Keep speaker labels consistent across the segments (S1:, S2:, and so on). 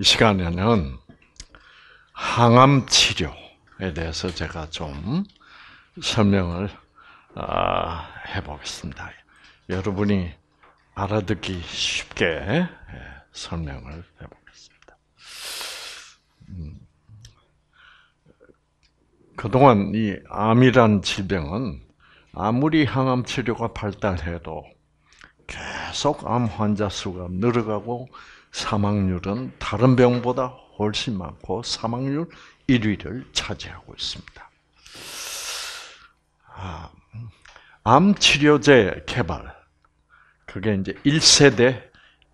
S1: 이 시간에는 항암 치료에 대해서 제가 좀 설명을 아, 해보겠습니다. 여러분이 알아듣기 쉽게 예, 설명을 해보겠습니다. 음. 그동안 이 암이란 질병은 아무리 항암 치료가 발달해도 계속 암 환자 수가 늘어가고 사망률은 다른 병보다 훨씬 많고 사망률 1위를 차지하고 있습니다. 아, 암 치료제 개발. 그게 이제 1세대,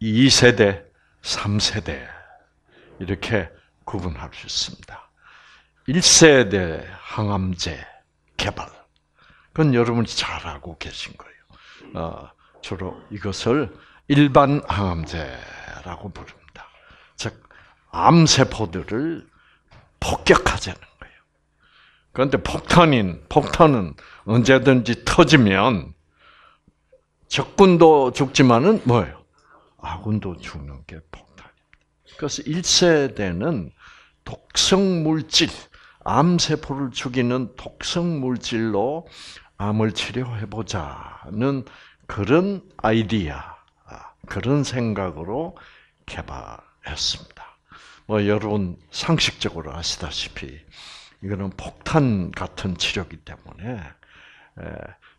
S1: 2세대, 3세대. 이렇게 구분할 수 있습니다. 1세대 항암제 개발. 그건 여러분이 잘 알고 계신 거예요. 어, 주로 이것을 일반 항암제 세포라고 부릅니다. 즉, 암세포들을 폭격하자는 거예요. 그런데 폭탄인, 폭탄은 언제든지 터지면 적군도 죽지만은 뭐예요? 아군도 죽는 게 폭탄입니다. 그래서 1세대는 독성물질, 암세포를 죽이는 독성물질로 암을 치료해보자는 그런 아이디어, 그런 생각으로 개발했습니다. 뭐 여러분 상식적으로 아시다시피 이거는 폭탄 같은 치료기 때문에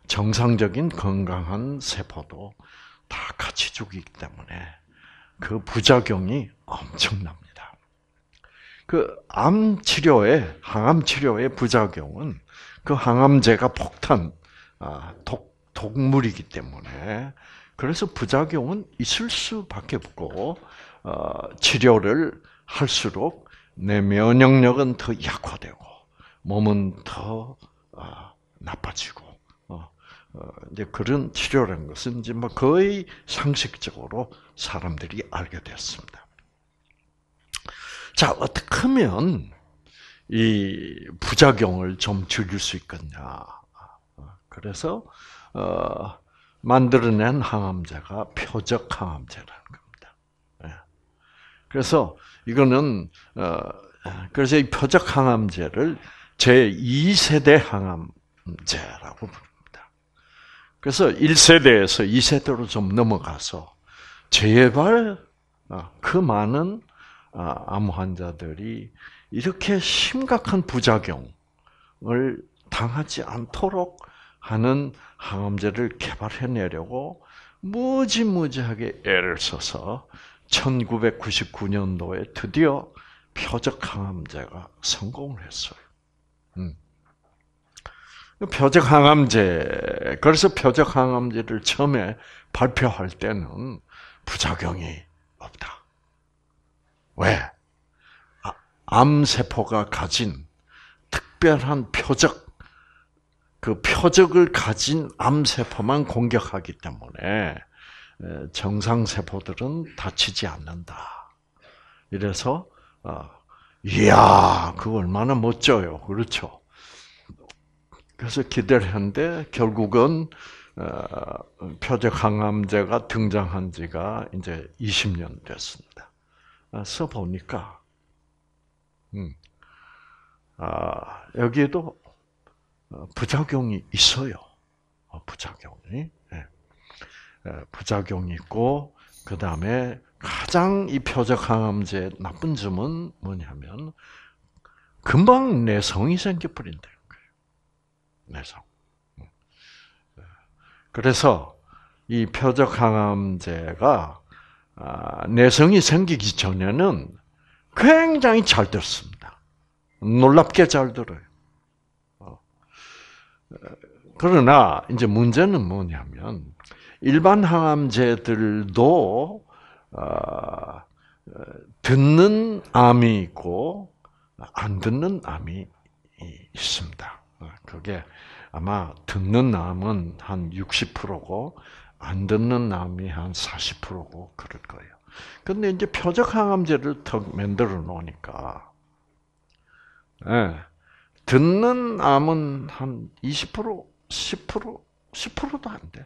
S1: 정상적인 건강한 세포도 다 같이 죽이기 때문에 그 부작용이 엄청납니다. 그 암 치료의 항암 치료의 부작용은 그 항암제가 폭탄 아, 독 독물이기 때문에 그래서 부작용은 있을 수밖에 없고 어, 치료를 할수록 내 면역력은 더 약화되고 몸은 더 어, 나빠지고 어, 이제 그런 치료라는 것은 이제 뭐 거의 상식적으로 사람들이 알게 되었습니다자 어떻게 하면 이 부작용을 좀 줄일 수 있겠냐? 그래서 만들어낸 항암제가 표적 항암제라는 겁니다. 그래서 이거는 어, 그래서 이 표적 항암제를 제 2세대 항암제라고 부릅니다. 그래서 1세대에서 2세대로 좀 넘어가서 제발 어, 그 많은 어, 암 환자들이 이렇게 심각한 부작용을 당하지 않도록 하는 항암제를 개발해내려고 무지무지하게 애를 써서 1999년도에 드디어 표적항암제가 성공을 했어요. 음. 표적항암제, 그래서 표적항암제를 처음에 발표할 때는 부작용이 없다. 왜? 아, 암세포가 가진 특별한 표적, 그 표적을 가진 암세포만 공격하기 때문에 정상 세포들은 다치지 않는다. 이래서 어, 이야 그 얼마나 멋져요, 그렇죠? 그래서 기대를 했는데 결국은 어, 표적 항암제가 등장한 지가 이제 20년 됐습니다. 써 어, 보니까 음, 아, 여기에도 부작용이 있어요. 부작용이. 예, 부작용이 있고 그 다음에 가장 이 표적항암제의 나쁜 점은 뭐냐면 금방 내성이 생겨버린다는 거예요. 내성. 예. 그래서 이 표적항암제가 아, 내성이 생기기 전에는 굉장히 잘 들었습니다. 놀랍게 잘 들어요. 어. 예. 그러나 이제 문제는 뭐냐면 일반 항암제들도 어, 듣는 암이 있고 안 듣는 암이 있습니다. 그게 아마 듣는 암은 한 60%고 안 듣는 암이 한 40%고 그럴 거예요. 근데 이제 표적 항암제를 턱 만들어 놓으니까 예, 듣는 암은 한 20%, 10%, 10%도 안 돼.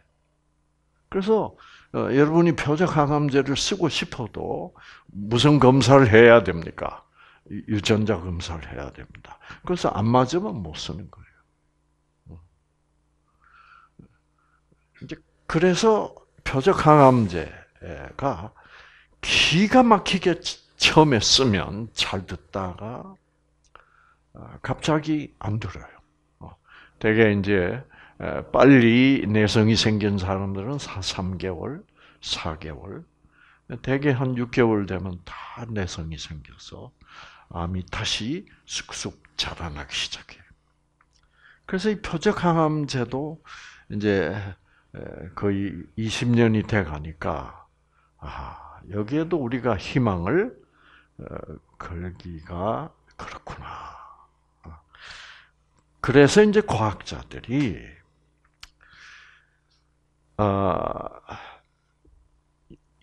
S1: 그래서 어, 여러분이 표적 항암제를 쓰고 싶어도 무슨 검사를 해야 됩니까? 유전자 검사를 해야 됩니다. 그래서 안 맞으면 못 쓰는 거예요. 음. 이제 그래서 표적 항암제가 기가 막히게 처음에 쓰면 잘 듣다가 아, 갑자기 안 들어요. 어, 되게 이제 빨리 내성이 생긴 사람들은 4, 3개월, 4개월, 대개 한 6개월 되면 다 내성이 생겨서 암이 다시 쑥쑥 자라나기 시작해요. 그래서 이 표적항암제도 이제 거의 20년이 돼 가니까 아, 여기에도 우리가 희망을 어, 걸기가 그렇구나. 그래서 이제 과학자들이 어,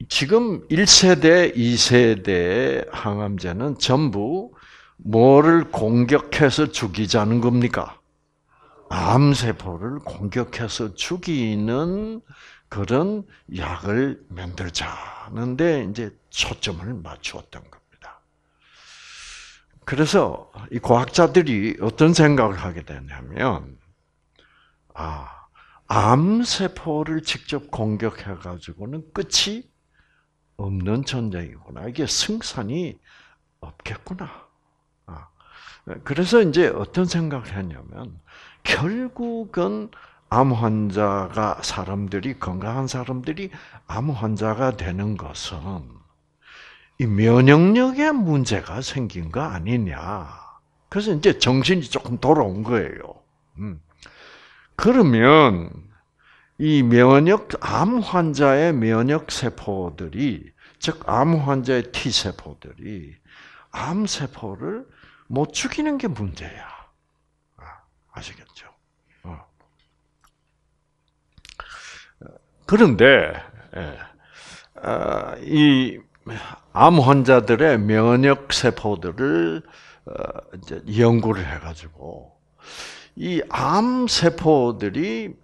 S1: 지금 1세대, 2세대 항암제는 전부 뭐를 공격해서 죽이자는 겁니까? 암세포를 공격해서 죽이는 그런 약을 만들자는데 이제 초점을 맞추었던 겁니다. 그래서 이 과학자들이 어떤 생각을 하게 되냐면, 아, 암세포를 직접 공격해가지고는 끝이 없는 전쟁이구나. 이게 승산이 없겠구나. 아, 그래서 이제 어떤 생각을 했냐면, 결국은 암 환자가 사람들이, 건강한 사람들이 암 환자가 되는 것은 이 면역력에 문제가 생긴 거 아니냐. 그래서 이제 정신이 조금 돌아온 거예요. 음. 그러면 이 면역 암 환자의 면역 세포들이 즉 암 환자의 T 세포들이 암 세포를 못 죽이는 게 문제야. 아, 아시겠죠? 어. 그런데 예, 아, 이암 환자들의 면역 세포들을 어, 이제 연구를 해가지고 이 암세포들이,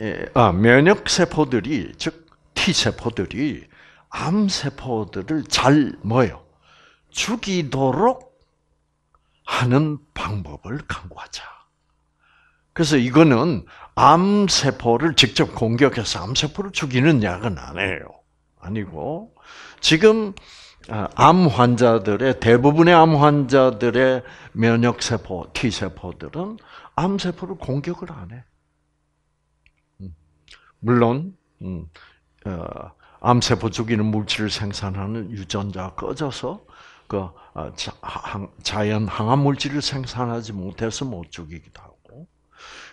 S1: 예, 아, 면역세포들이, 즉, T세포들이 암세포들을 잘 뭐요? 죽이도록 하는 방법을 강구하자. 그래서 이거는 암세포를 직접 공격해서 암세포를 죽이는 약은 아니에요. 아니고, 지금 아, 암 환자들의, 대부분의 암 환자들의 면역세포, T세포들은 암세포를 공격을 안 해. 음. 물론 음, 어, 암세포 죽이는 물질을 생산하는 유전자가 꺼져서 그 아, 자연 항암 물질을 생산하지 못해서 못 죽이기도 하고.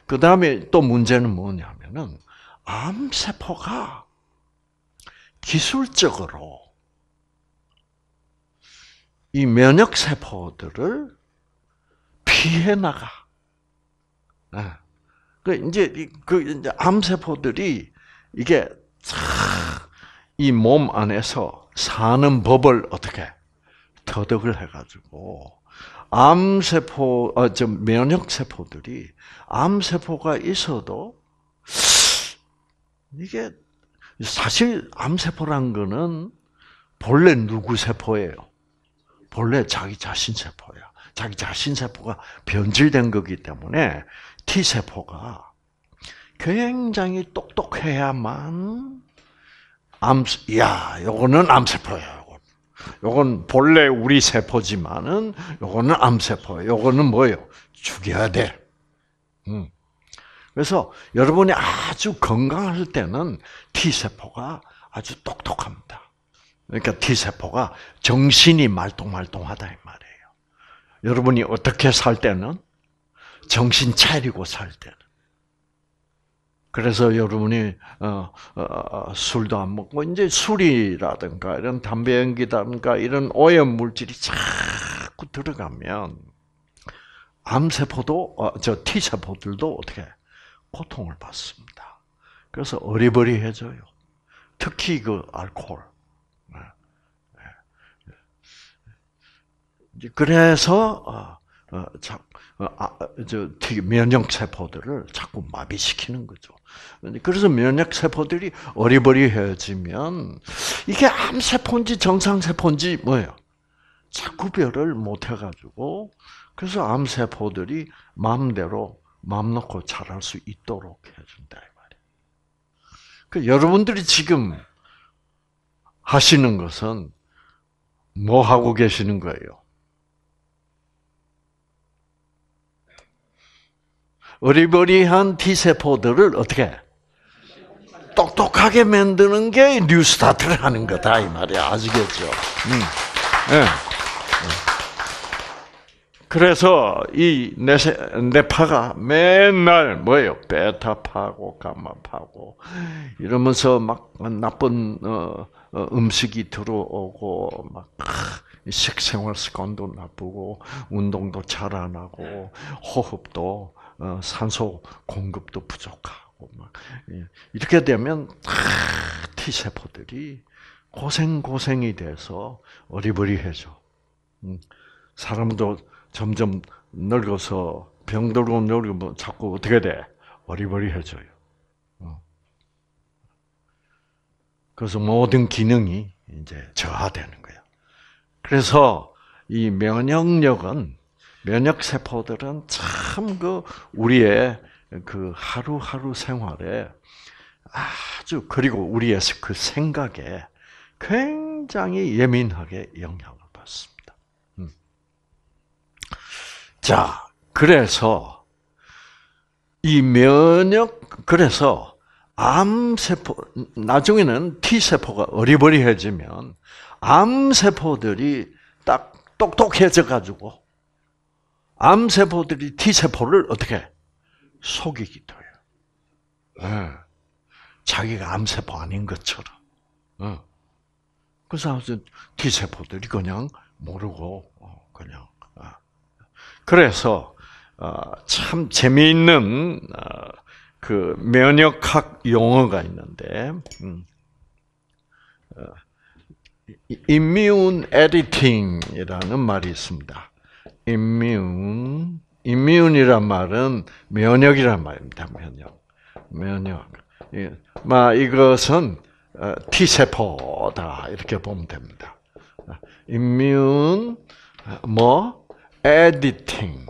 S1: 그 다음에 또 문제는 뭐냐면은 암세포가 기술적으로 이 면역 세포들을 피해 나가. 예. 그 이제 그 이제 암세포들이 이게 이몸 안에서 사는 법을 어떻게 터득을 해가지고 암세포, 어, 저 면역세포들이 암세포가 있어도 이게 사실 암세포란 거는 본래 누구 세포예요? 본래 자기 자신 세포야. 자기 자신 세포가 변질된 거기 때문에 T세포가 굉장히 똑똑해야만 암, 야, 요거는 암세포야, 요건. 요건 본래 우리 세포지만은 요거는 암세포야. 요거는 뭐예요? 죽여야 돼. 음. 그래서 여러분이 아주 건강할 때는 T세포가 아주 똑똑합니다. 그러니까 T세포가 정신이 말똥말똥하다 이 말이에요. 여러분이 어떻게 살 때는 정신 차리고 살 때는. 그래서 여러분이 어, 어, 어, 술도 안 먹고 이제 술이라든가 이런 담배 연기라든가 이런 오염 물질이 자꾸 들어가면 암세포도 어, 저 T세포들도 어떻게 고통을 받습니다. 그래서 어리버리해져요. 특히 그 알코올. 네. 네. 네. 그래서 어, 어, 어, 아, 저 면역 세포들을 자꾸 마비시키는 거죠. 그래서 면역 세포들이 어리버리해지면 이게 암 세포인지 정상 세포인지 뭐예요? 자구별을 못해 가지고 그래서 암 세포들이 마음대로 마음 놓고 자랄 수 있도록 해준다 이 말이에요. 그 여러분들이 지금 하시는 것은 뭐 하고 계시는 거예요? 어리버리한 T세포들을 어떻게 똑똑하게 만드는 게 뉴스타트를 하는 거다 이 말이야 아시겠죠? 음. 네. 그래서 이 내세, 파가 맨날 뭐예요? 베타파고 감마파고 이러면서 막 나쁜 어, 어 음식이 들어오고 막 식생활 습관도 나쁘고 운동도 잘 안 하고 호흡도 어, 산소 공급도 부족하고 막 예. 이렇게 되면 T 세포들이 고생 고생이 돼서 어리버리해져. 음. 사람도 점점 늙어서 병들고 늙으면 뭐 자꾸 어떻게 돼? 어리버리해져요. 어. 그래서 모든 기능이 이제 저하되는 거예요. 그래서 이 면역력은 면역 세포들은 참 그 우리의 그 하루하루 생활에 아주 그리고 우리의 그 생각에 굉장히 예민하게 영향을 받습니다. 음. 자, 그래서 이 면역 그래서 암 세포 나중에는 T 세포가 어리버리해지면 암 세포들이 딱 똑똑해져 가지고 암세포들이 T세포를 어떻게 속이기도 해요. 예. 자기가 암세포 아닌 것처럼. 예. 그래서 T세포들이 그냥 모르고 어, 그냥. 아. 그래서 아, 참 재미있는 아, 그 면역학 용어가 있는데 immune 음. 어, editing이라는 말이 있습니다. immune. immune이란 말은 면역이란 말입니다. 면역. 면역. 예. 마 이것은 T 어, 세포다 이렇게 보면 됩니다. immune 뭐 editing.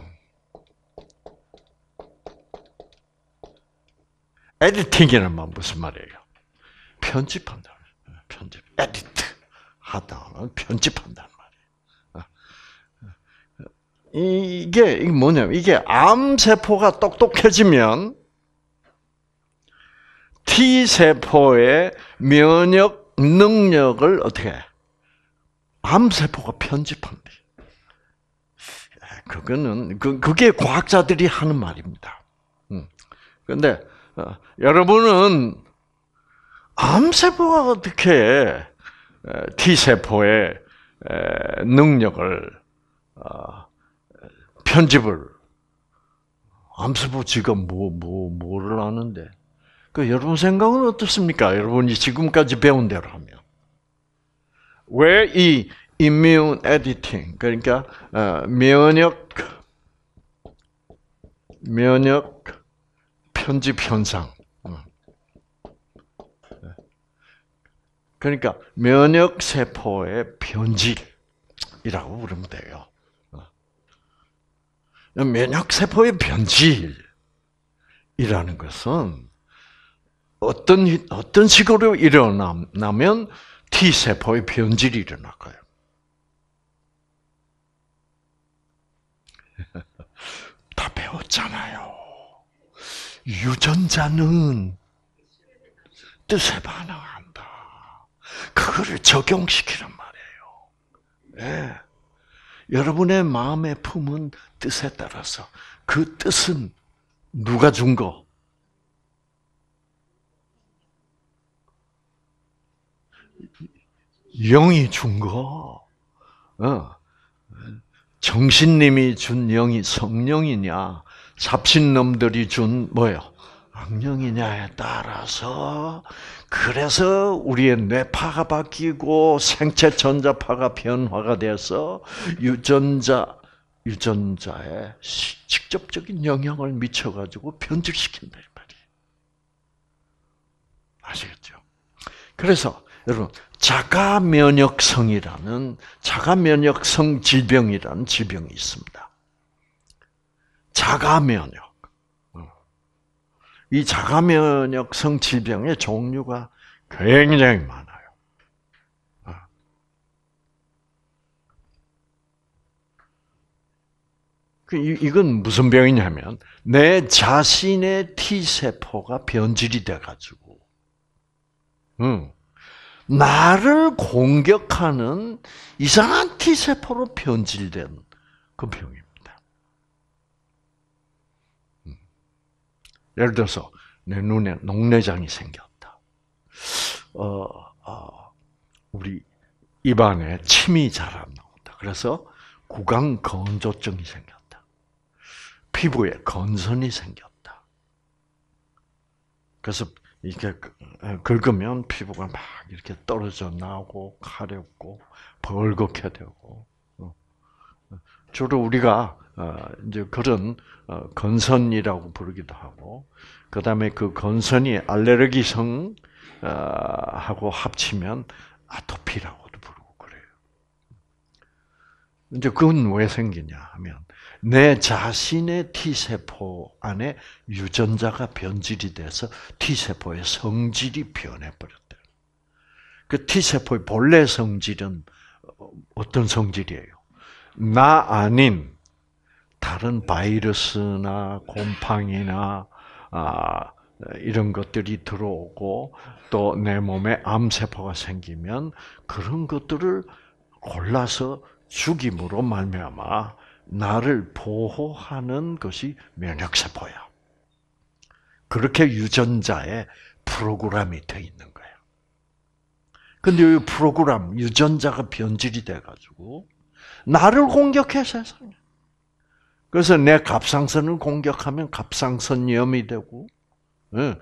S1: 에디팅이란 말 무슨 말이에요? 편집한다. 편집. 에디트 하다. 편집한다. 이게 뭐냐면 이게 암 세포가 똑똑해지면 T 세포의 면역 능력을 어떻게 암 세포가 편집한대. 아, 그거는 그 그게 과학자들이 하는 말입니다. 그런데 음. 어, 여러분은 암 세포가 어떻게 T 세포의 능력을 어, 편집을 암세포 지가 뭐, 뭐, 뭐를 아는데. 그 여러분 생각은 어떻습니까? 여러분이 지금까지 배운 대로 하면. 왜 이 immune editing, 그러니까, 어, 면역, 면역 편집 현상. 그러니까, 면역세포의 변질이라고 부르면 돼요. 면역 세포의 변질이라는 것은 어떤 어떤 식으로 일어나면 T 세포의 변질이 일어날까요? 다 배웠잖아요. 유전자는 뜻에 반응한다. 그거를 적용시키란 말이에요. 네. 여러분의 마음의 품은 뜻에 따라서 그 뜻은 누가 준 거? 영이 준 거. 어. 정신님이 준 영이 성령이냐, 잡신놈들이 준 뭐요? 악령이냐에 따라서 그래서 우리의 뇌파가 바뀌고 생체 전자파가 변화가 돼서 유전자 유전자에 직접적인 영향을 미쳐가지고 변질시킨다 이 말이에요. 아시겠죠? 그래서 여러분 자가 면역성이라는 자가 면역성 질병이라는 질병이 있습니다. 자가 면역. 이 자가 면역성 질병의 종류가 굉장히 많아요. 그 이건 무슨 병이냐면 내 자신의 T 세포가 변질이 돼 가지고 응. 나를 공격하는 이상한 T 세포로 변질된 그 병입니다. 예를 들어서 내 눈에 녹내장이 생겼다. 어, 어, 우리 입안에 침이 잘안다 그래서 구강 건조증이 생겼다. 피부에 건선이 생겼다. 그래서 이렇게 긁으면 피부가 막 이렇게 떨어져 나오고 가렵고 벌겋게 되고 어. 주로 우리가 어, 이제 그런 어, 건선이라고 부르기도 하고 그 다음에 그 건선이 알레르기성 하고 합치면 아토피라고도 부르고 그래요. 이제 그건 왜 생기냐 하면 내 자신의 T세포 안에 유전자가 변질이 돼서 T세포의 성질이 변해버렸다. 그 T세포의 본래 성질은 어떤 성질이에요? 나 아닌 다른 바이러스나 곰팡이나 아, 이런 것들이 들어오고 또 내 몸에 암세포가 생기면 그런 것들을 골라서 죽임으로 말미암아 나를 보호하는 것이 면역세포야. 그렇게 유전자에 프로그램이 돼 있는 거예요. 근데 이 프로그램, 유전자가 변질이 돼가지고, 나를 공격해, 세상에. 그래서 내 갑상선을 공격하면 갑상선염이 되고, 예,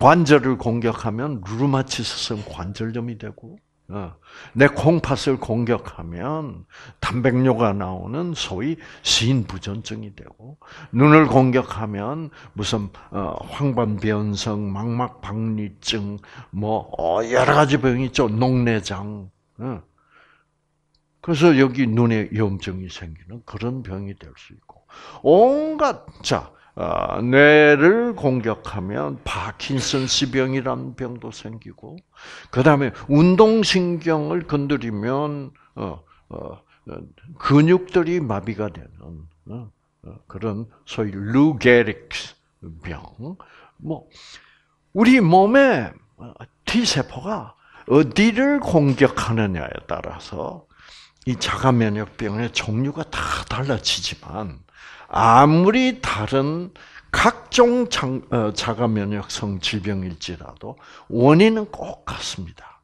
S1: 관절을 공격하면 루마티스성 관절염이 되고, 어. 내 콩팥을 공격하면 단백뇨가 나오는 소위 시인부전증이 되고 눈을 공격하면 무슨 어, 황반변성, 망막박리증 뭐 어, 여러 가지 병이 있죠 녹내장 그래서 여기 눈에 염증이 생기는 그런 병이 될 수 있고 온갖 자 어, 뇌를 공격하면 파킨슨스병이라는 병도 생기고 그다음에 운동신경을 건드리면 어, 어, 근육들이 마비가 되는 어, 어 그런 소위 루게릭 병. 뭐 우리 몸에 T 세포가 어디를 공격하느냐에 따라서 이 자가 면역병의 종류가 다 달라지지만 아무리 다른 각종 어, 자가 면역성 질병일지라도 원인은 꼭 같습니다.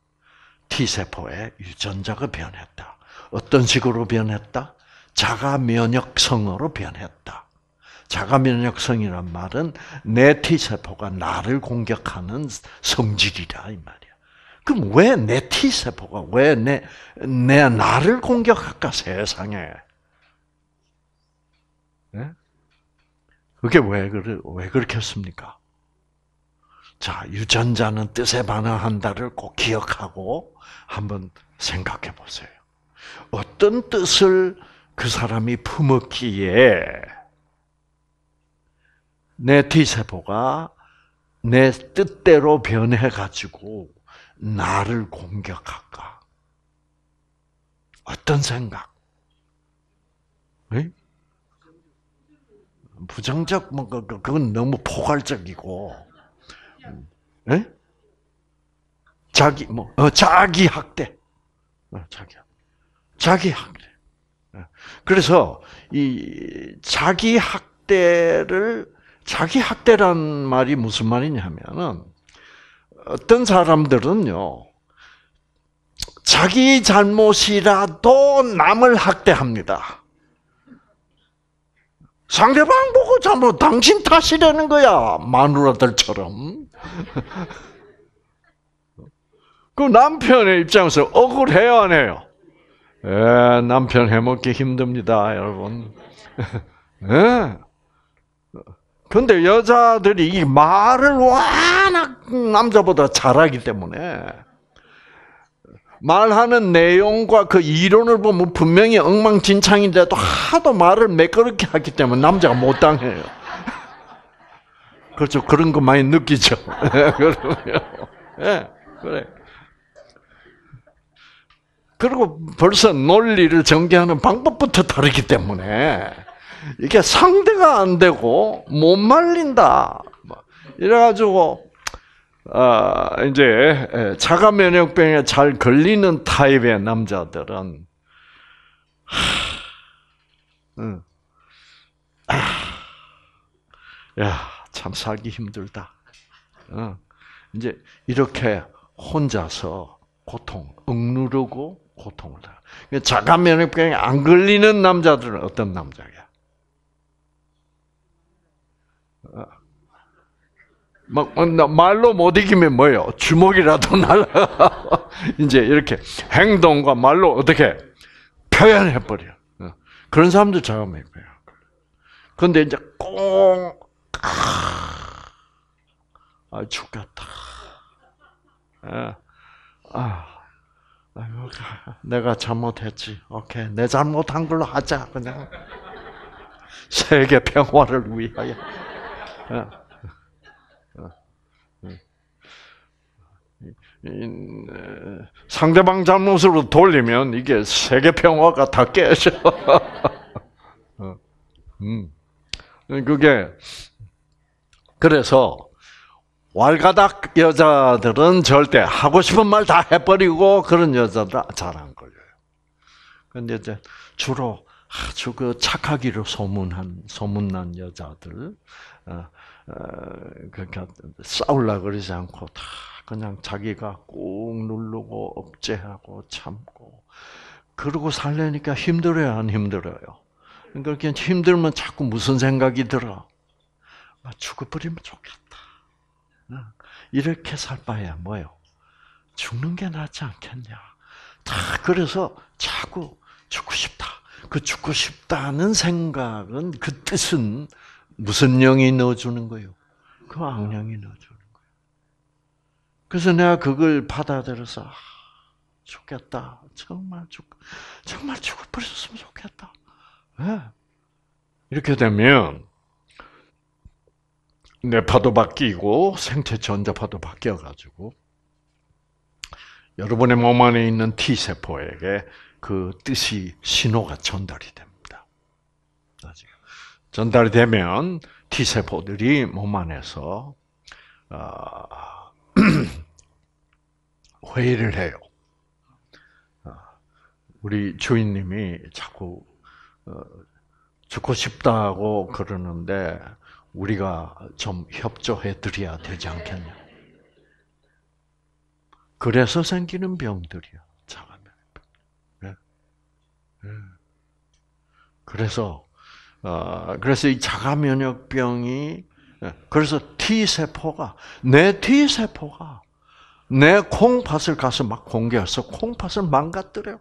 S1: T세포의 유전자가 변했다. 어떤 식으로 변했다? 자가 면역성으로 변했다. 자가 면역성이란 말은 내 T세포가 나를 공격하는 성질이다, 이 말이야. 그럼 왜 내 T세포가, 왜 내, 내 나를 공격할까, 세상에? 네? 그게 왜, 그래, 왜 그렇겠습니까? 자, 유전자는 뜻에 반응한다를 꼭 기억하고 한번 생각해 보세요. 어떤 뜻을 그 사람이 품었기에 내 T세포가 내 뜻대로 변해가지고 나를 공격할까? 어떤 생각? 부정적 뭔가 뭐 그, 그, 그건 너무 포괄적이고 네? 자기 뭐 어, 자기 학대 어, 자기 자기 학대 예. 그래서 이 자기 학대를 자기 학대란 말이 무슨 말이냐면은 어떤 사람들은요 자기 잘못이라도 남을 학대합니다. 상대방 보고 자뭐 당신 탓이라는 거야. 마누라들처럼. 그 남편의 입장에서 억울해요, 안 해요? 예, 남편 해먹기 힘듭니다, 여러분. 예. 근데 여자들이 이 말을 워낙 남자보다 잘하기 때문에 말하는 내용과 그 이론을 보면 분명히 엉망진창인데도 하도 말을 매끄럽게 하기 때문에 남자가 못 당해요. 그렇죠. 그런 거 많이 느끼죠. 예, 그래. 그리고 벌써 논리를 전개하는 방법부터 다르기 때문에 이게 상대가 안 되고 못 말린다. 뭐 이래가지고 아, 이제 예, 자가 면역병에 잘 걸리는 타입의 남자들은 하, 응. 음. 아, 야, 참 살기 힘들다. 응. 어. 이제 이렇게 혼자서 고통, 억누르고 고통을 다. 그러니까 자가 면역병에 안 걸리는 남자들은 어떤 남자야? 어. 막, 어, 말로 못 이기면 뭐예요? 주먹이라도 날라. 이제 이렇게 행동과 말로 어떻게 표현해버려. 어. 그런 사람들 참 있고요. 근데 이제 꽁, 아, 아 죽겠다. 어. 아, 아이 내가 잘못했지. 오케이. 내 잘못한 걸로 하자, 그냥. 세계 평화를 위하여. 상대방 잘못으로 돌리면 이게 세계 평화가 다 깨져. 어, 음. 그게 그래서 왈가닥 여자들은 절대 하고 싶은 말 다 해버리고 그런 여자들 잘안 걸려요. 근데 이제 주로 아주 그 착하기로 소문한 소문난 여자들, 어, 어, 그러니까 싸울라 그러지 않고 다 그냥 자기가 꾹 누르고 억제하고 참고 그러고 살려니까 힘들어요, 안 힘들어요. 그러니까 힘들면 자꾸 무슨 생각이 들어? 막 아, 죽어버리면 좋겠다. 이렇게 살 바야 뭐요? 죽는 게 낫지 않겠냐? 다 그래서 자꾸 죽고 싶다. 그 죽고 싶다는 생각은 그 뜻은 무슨 영이 넣어주는 거예요? 그 악령이 넣어주는 거예요. 그래서 내가 그걸 받아들여서 아, 겠다 정말 죽, 정말 죽어버렸으면 좋겠다. 네. 이렇게 되면 내 파도 바뀌고 생체 전자 파도 바뀌어 가지고 여러분의 몸 안에 있는 T 세포에게 그 뜻이 신호가 전달이 됩니다. 전달되면 T 세포들이 몸 안에서 어, 회의를 해요. 어, 우리 주인님이 자꾸 어, 죽고 싶다고 그러는데 우리가 좀 협조해 드려야 되지 않겠냐. 그래서 생기는 병들이야. 예? 예. 그래서 어, 그래서 이 자가 면역병이 예, 그래서 T 세포가 내 T 세포가 내 콩팥을 가서 막 공개해서 콩팥을 망가뜨려.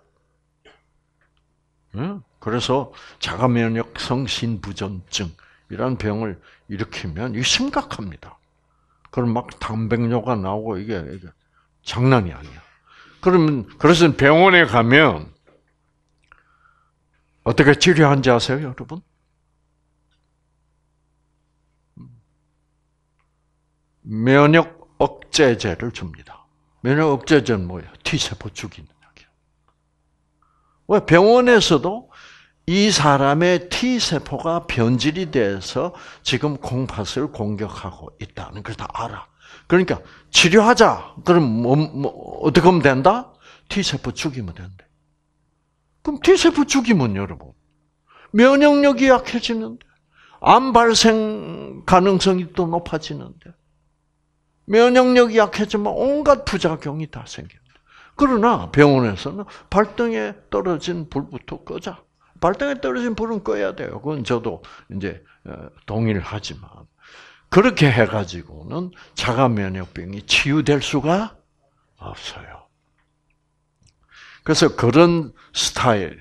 S1: 그래서 자가 면역 성신 부전증 이런 병을 일으키면 이 심각합니다. 그럼 막 단백뇨가 나오고 이게, 이게 장난이 아니야. 그러면 그래서 병원에 가면 어떻게 치료한지 아세요, 여러분? 면역 억제제를 줍니다. 면역 억제제는 뭐예요? T세포 죽이는 약이요왜 병원에서도 이 사람의 T세포가 변질이 돼서 지금 콩팥을 공격하고 있다는 걸 다 알아. 그러니까 치료하자. 그럼 뭐, 뭐, 어떻게 하면 된다? T세포 죽이면 된대. 그럼 T세포 죽이면 여러분 면역력이 약해지는데 암 발생 가능성이 또 높아지는데 면역력이 약해지면 온갖 부작용이 다 생겨. 그러나 병원에서는 발등에 떨어진 불부터 끄자. 발등에 떨어진 불은 꺼야 돼요. 그건 저도 이제 어, 동의를 하지만 그렇게 해가지고는 자가 면역병이 치유될 수가 없어요. 그래서 그런 스타일의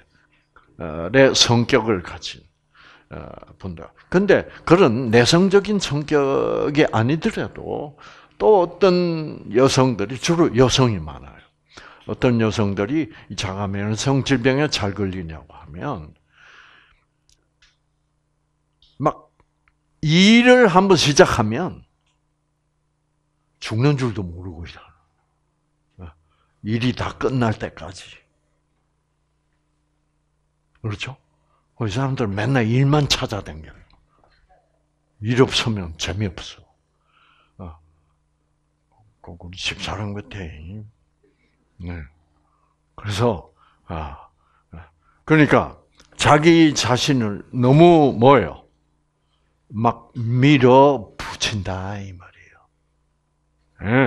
S1: 어, 성격을 가진 어, 분들. 근데 그런 내성적인 성격이 아니더라도 또 어떤 여성들이 주로 여성이 많아요. 어떤 여성들이 장하면 성질병에 잘 걸리냐고 하면 막 일을 한번 시작하면 죽는 줄도 모르고 일하 일이 다 끝날 때까지. 그렇죠? 우리 사람들 맨날 일만 찾아댕겨요. 일 없으면 재미없어. 고군 십사랑 같아. 네. 그래서 아 그러니까 자기 자신을 너무 뭐요막 밀어 붙인다 이 말이에요.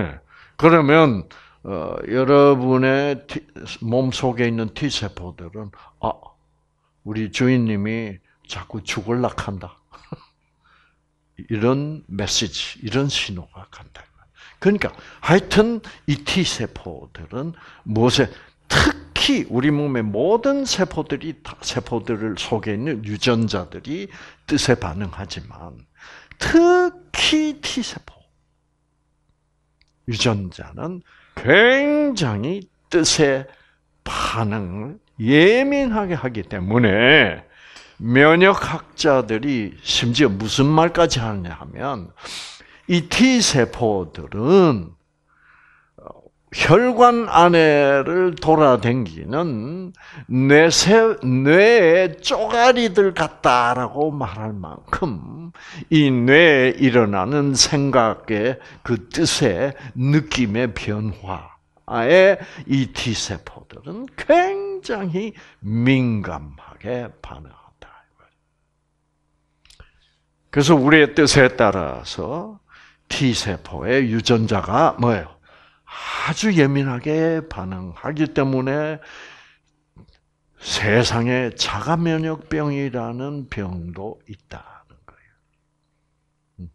S1: 네. 그러면 어, 여러분의 몸 속에 있는 T 세포들은 아 우리 주인님이 자꾸 죽을락 한다. 이런 메시지, 이런 신호가 간다. 그러니까 하여튼 이 T세포들은 무엇에 특히 우리 몸의 모든 세포들이 다 세포들을 속에 있는 유전자들이 뜻에 반응하지만 특히 T세포 유전자는 굉장히 뜻에 반응을 예민하게 하기 때문에 면역학자들이 심지어 무슨 말까지 하냐 느 하면 이 T세포들은 어, 혈관 안에를 돌아댕기는 뇌세, 뇌의 쪼가리들 같다라고 말할 만큼 이 뇌에 일어나는 생각의 그 뜻의 느낌의 변화에 이 T세포들은 굉장히 민감하게 반응한다. 그래서 우리의 뜻에 따라서 T세포의 유전자가 뭐예요? 아주 예민하게 반응하기 때문에 세상에 자가 면역병이라는 병도 있다는 거예요. 음.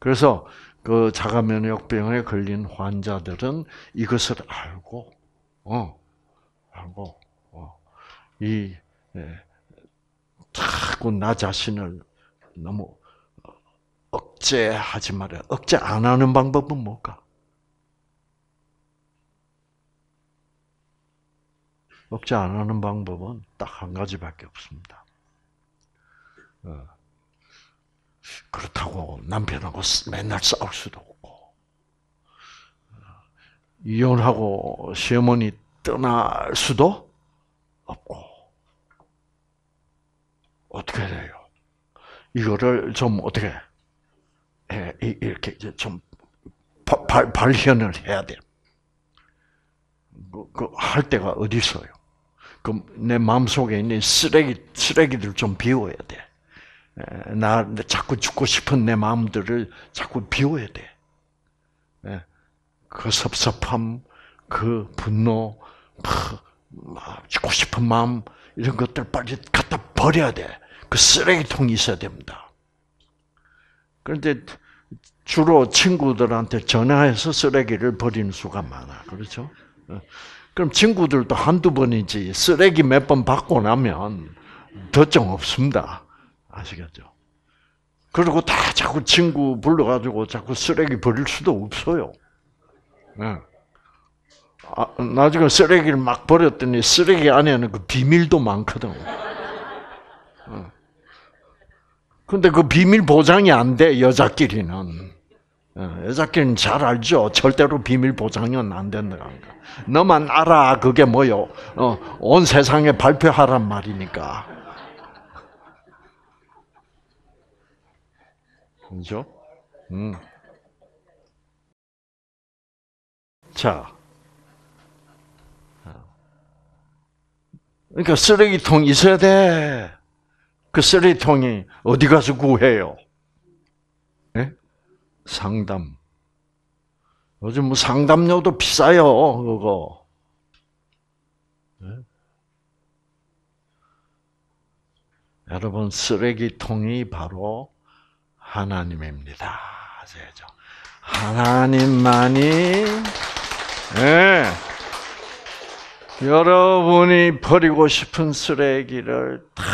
S1: 그래서 그 자가 면역병에 걸린 환자들은 이것을 알고, 어, 알고, 어, 이, 예, 자꾸 나 자신을 너무 억제하지 말아요. 억제 안 하는 방법은 뭘까? 억제 안 하는 방법은 딱 한 가지밖에 없습니다. 어. 그렇다고 남편하고 맨날 싸울 수도 없고, 어. 이혼하고 시어머니 떠날 수도 없고, 어떻게 돼요? 이거를 좀 어떻게 해? 예, 이렇게 이제 좀 발, 발현을 해야 돼. 뭐, 그, 그할 때가 어디 있어요? 그내 마음 속에 있는 쓰레기 쓰레기들 좀 비워야 돼. 예, 나 자꾸 죽고 싶은 내 마음들을 자꾸 비워야 돼. 예, 그 섭섭함, 그 분노, 막 아, 죽고 싶은 마음 이런 것들 빨리 갖다 버려야 돼. 그 쓰레기통이 있어야 됩니다. 그런데 주로 친구들한테 전화해서 쓰레기를 버리는 수가 많아. 그렇죠? 어. 그럼 친구들도 한두 번이지 쓰레기 몇 번 받고 나면 더정 없습니다. 아시겠죠? 그리고 다 자꾸 친구 불러가지고 자꾸 쓰레기 버릴 수도 없어요. 네. 아, 나중에 쓰레기를 막 버렸더니 쓰레기 안에는 그 비밀도 많거든. 네. 근데 그 비밀 보장이 안 돼, 여자끼리는. 예, 여자끼리는 잘 알죠. 절대로 비밀 보장은 안 된다는 거. 너만 알아. 그게 뭐요? 어, 온 세상에 발표하란 말이니까. 그죠? 음. 자. 어. 그러니까 쓰레기통 있어야 돼. 그 쓰레통이 기 어디 가서 구해요? 네? 상담. 요즘 뭐 상담료도 비싸요, 그거. 네? 여러분, 쓰레기통이 바로 하나님입니다. 아시죠? 하나님만이, 네. 여러분이 버리고 싶은 쓰레기를 다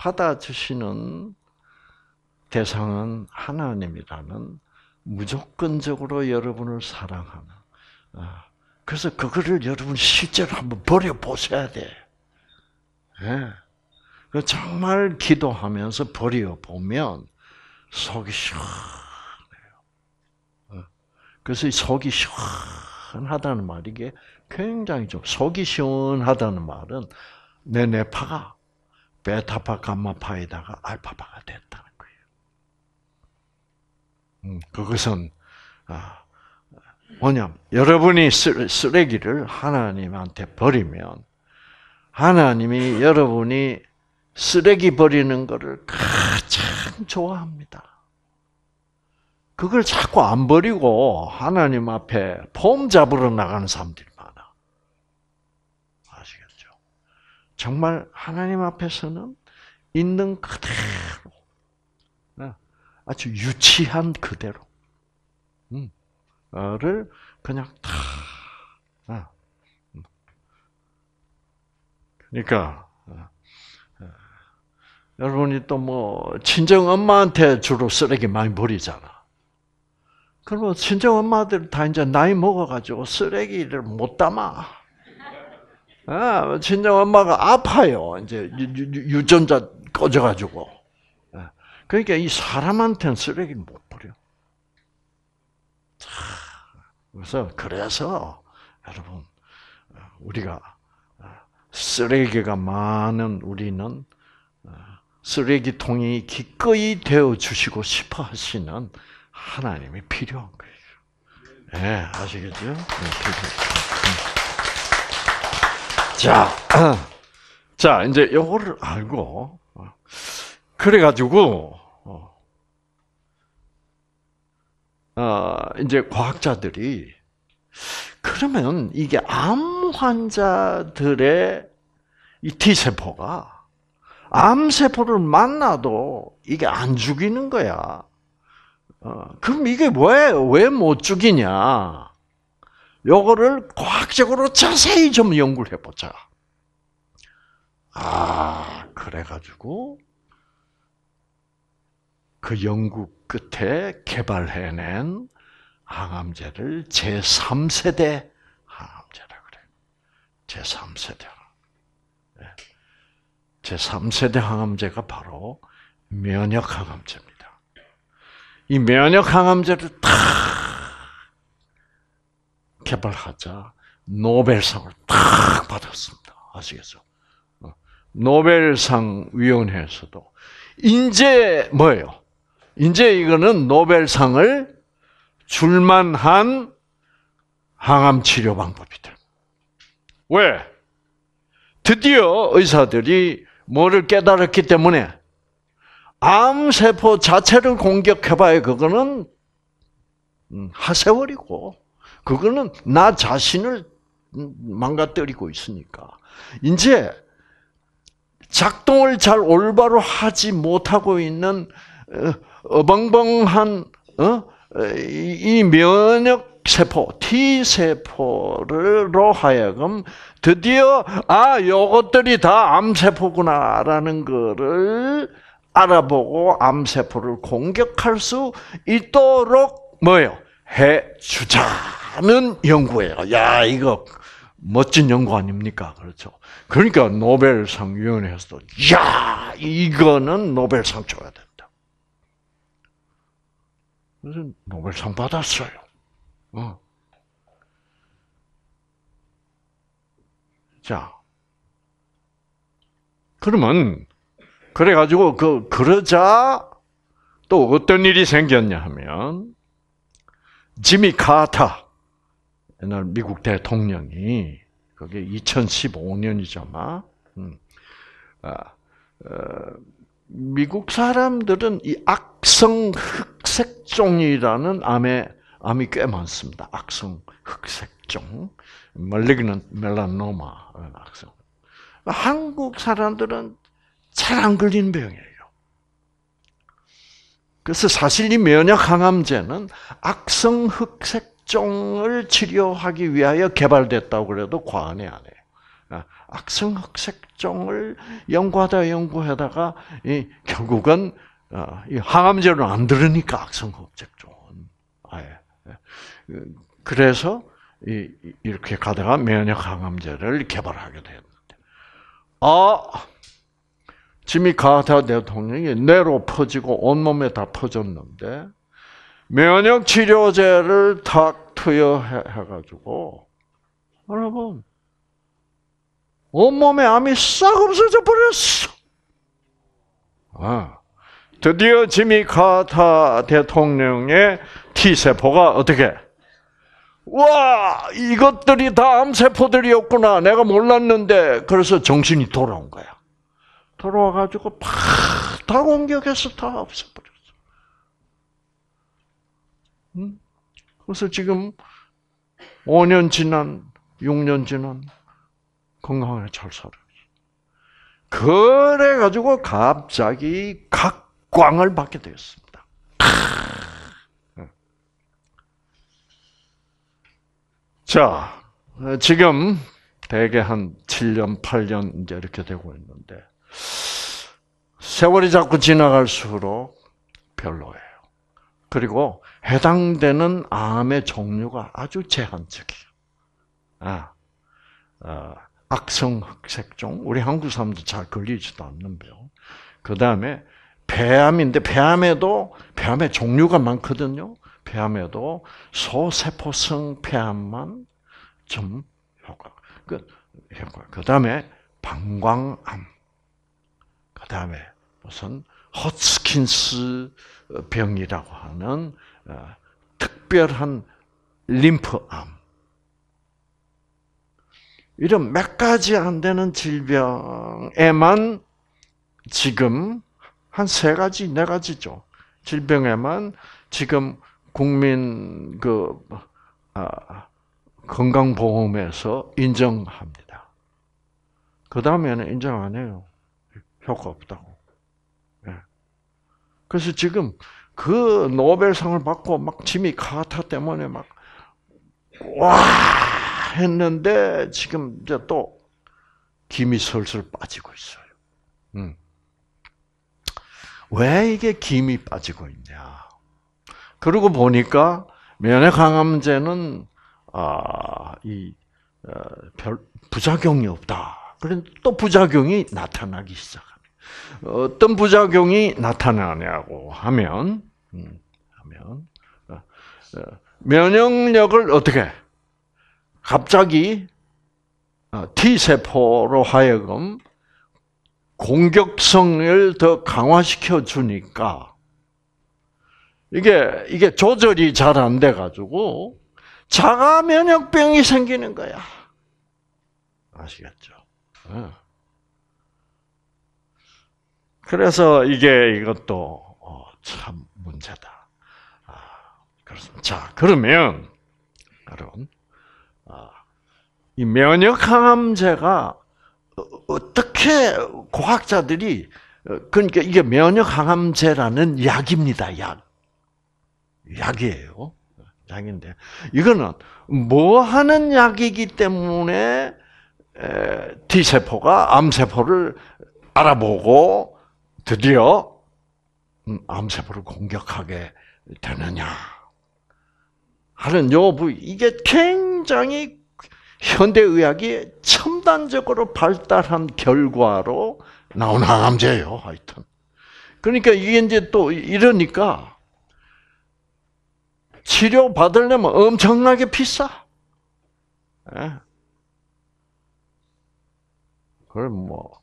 S1: 받아주시는 대상은 하나님이라는 무조건적으로 여러분을 사랑하는. 어, 그래서 그거를 여러분 실제로 한번 버려보셔야 돼. 예. 그 정말 기도하면서 버려보면 속이 시원해요. 어. 그래서 속이 시원하다는 말, 이 굉장히 좀, 속이 시원하다는 말은 내 뇌파가 베타파 감마파에다가 알파파가 됐다는 거예요. 음, 그것은 아, 뭐냐? 여러분이 쓰레기를 하나님한테 버리면 하나님이 여러분이 쓰레기 버리는 것을 가장 좋아합니다. 그걸 자꾸 안 버리고 하나님 앞에 폼 잡으러 나가는 사람들 정말 하나님 앞에서는 있는 그대로 어, 아주 유치한 그대로 음, 를 그냥 다 어, 음. 그러니까 어, 여러분이 또 뭐 친정 엄마한테 주로 쓰레기 많이 버리잖아. 그러면 친정 엄마들 다 이제 나이 먹어가지고 쓰레기를 못 담아. 아, 친정 엄마가 아파요. 이제 유, 전자 꺼져가지고. 아, 그러니까 이 사람한테는 쓰레기를 못 버려. 그래서 그래서 여러분 우리가 아, 쓰레기가 많은 우리는 아, 쓰레기통이 기꺼이 되어 주시고 싶어 하시는 하나님이 필요한 거예요. 예, 네, 아시겠죠? 네, 자, 자 이제 요거를 알고 그래가지고 어, 아, 이제 과학자들이 그러면 이게 암 환자들의 이 T 세포가 암 세포를 만나도 이게 안 죽이는 거야. 어, 그럼 이게 왜왜 못 죽이냐? 요거를 과 신학적으로 자세히 좀 연구를 해보자. 아, 그래가지고, 그 연구 끝에 개발해낸 항암제를 제3세대 항암제라 그래. 제3세대. 예. 제3세대 항암제가 바로 면역 항암제입니다. 이 면역 항암제를 다 개발하자 노벨상을 탁 받았습니다. 아시겠죠? 어. 노벨상 위원회에서도 이제 뭐예요? 이제 이거는 노벨상을 줄만한 항암 치료 방법이다. 왜? 드디어 의사들이 뭐를 깨달았기 때문에 암 세포 자체를 공격해봐야 그거는 음, 하세월이고 그거는 나 자신을 망가뜨리고 있으니까. 이제 작동을 잘 올바로 하지 못하고 있는 어, 어벙벙한 어, 이 면역 세포, T 세포로 하여금 드디어 아 요것들이 다암 세포구나라는 거를 알아보고 암 세포를 공격할 수 있도록 뭐요? 해 주자. 많은 연구예요. 야, 이거 멋진 연구 아닙니까? 그렇죠. 그러니까 노벨상 위원회에서도 야, 이거는 노벨상 줘야 된다. 그래서 노벨상 받았어요. 어. 자. 그러면 그래 가지고 그 그러자 또 어떤 일이 생겼냐 하면 지미 카타 옛날 미국 대통령이 그게 2015년이죠, 마. 음. 아, 어, 미국 사람들은 이 악성 흑색종이라는 암에 암이 꽤 많습니다. 악성 흑색종, 멀리그는 멜라노마 악성. 한국 사람들은 잘 안 걸리는 병이에요. 그래서 사실 이 면역 항암제는 악성 흑색 질종을 치료하기 위하여 개발됐다고 그래도 과언이 아니에요. 아, 악성 흑색종을 연구하다 연구하다가 이 결국은 아, 항암제로 안 들으니까 악성 흑색종. 아예. 그래서 이렇게 가다가 면역 항암제를 개발하게 되었는데, 아 지미 가타 대통령이 뇌로 퍼지고 온몸에 다 퍼졌는데 면역 치료제를 탁 투여해가지고 여러분 온몸에 암이 싹 없어져 버렸어. 아, 드디어 지미 카타 대통령의 T세포가 어떻게? 와, 이것들이 다 암세포들이었구나. 내가 몰랐는데. 그래서 정신이 돌아온 거야. 돌아와가지고 팍, 다 공격해서 다 없애버려. 그래서 지금 5년 지난, 6년 지난 건강하게 잘 살아요. 그래가지고 갑자기 각광을 받게 되었습니다. 자, 지금 대개 한 7년, 8년 이제 이렇게 되고 있는데, 세월이 자꾸 지나갈수록 별로예요. 그리고 해당되는 암의 종류가 아주 제한적이에요. 아, 어, 악성 흑색종, 우리 한국 사람들 잘 걸리지도 않는 병. 그 다음에 폐암인데 폐암에도 폐암의 종류가 많거든요. 폐암에도 소세포성 폐암만 좀 효과. 그 효과. 그 다음에 방광암. 그 다음에 무슨 허츠킨스 병이라고 하는 어, 특별한 림프암 이런 몇 가지 안 되는 질병에만 지금 한 세 가지 네 가지죠 질병에만 지금 국민 그 아, 건강보험에서 인정합니다. 그 다음에는 인정 안 해요. 효과 없다고. 예. 그래서 지금 그 노벨상을 받고 막 짐이 카타 때문에 막 와 했는데 지금 이제 또 김이 슬슬 빠지고 있어요. 음. 왜 이게 김이 빠지고 있냐? 그러고 보니까 면역 항암제는 아이 어, 별 부작용이 없다. 그런데 또 부작용이 나타나기 시작합니다. 어떤 부작용이 나타나냐고 하면 음, 하면 어, 어, 면역력을 어떻게 갑자기 어, T 세포로 하여금 공격성을 더 강화시켜 주니까 이게 이게 조절이 잘 안 돼 가지고 자가 면역병이 생기는 거야. 아시겠죠? 그래서 이게 이것도 참 문제다. 아, 그렇습니다. 자, 그러면 여러분, 아, 이 면역항암제가 어, 어떻게 과학자들이 어, 그러니까 이게 면역항암제라는 약입니다. 약, 약이에요. 약인데 이거는 뭐 하는 약이기 때문에 T 세포가 암 세포를 알아보고 드디어 음, 암세포를 공격하게 되느냐 하는 여부 이게 굉장히 현대 의학이 첨단적으로 발달한 결과로 나온 암제예요. 하여튼 그러니까 이게 이제 또 이러니까 치료 받으려면 엄청나게 비싸. 예? 그걸 뭐,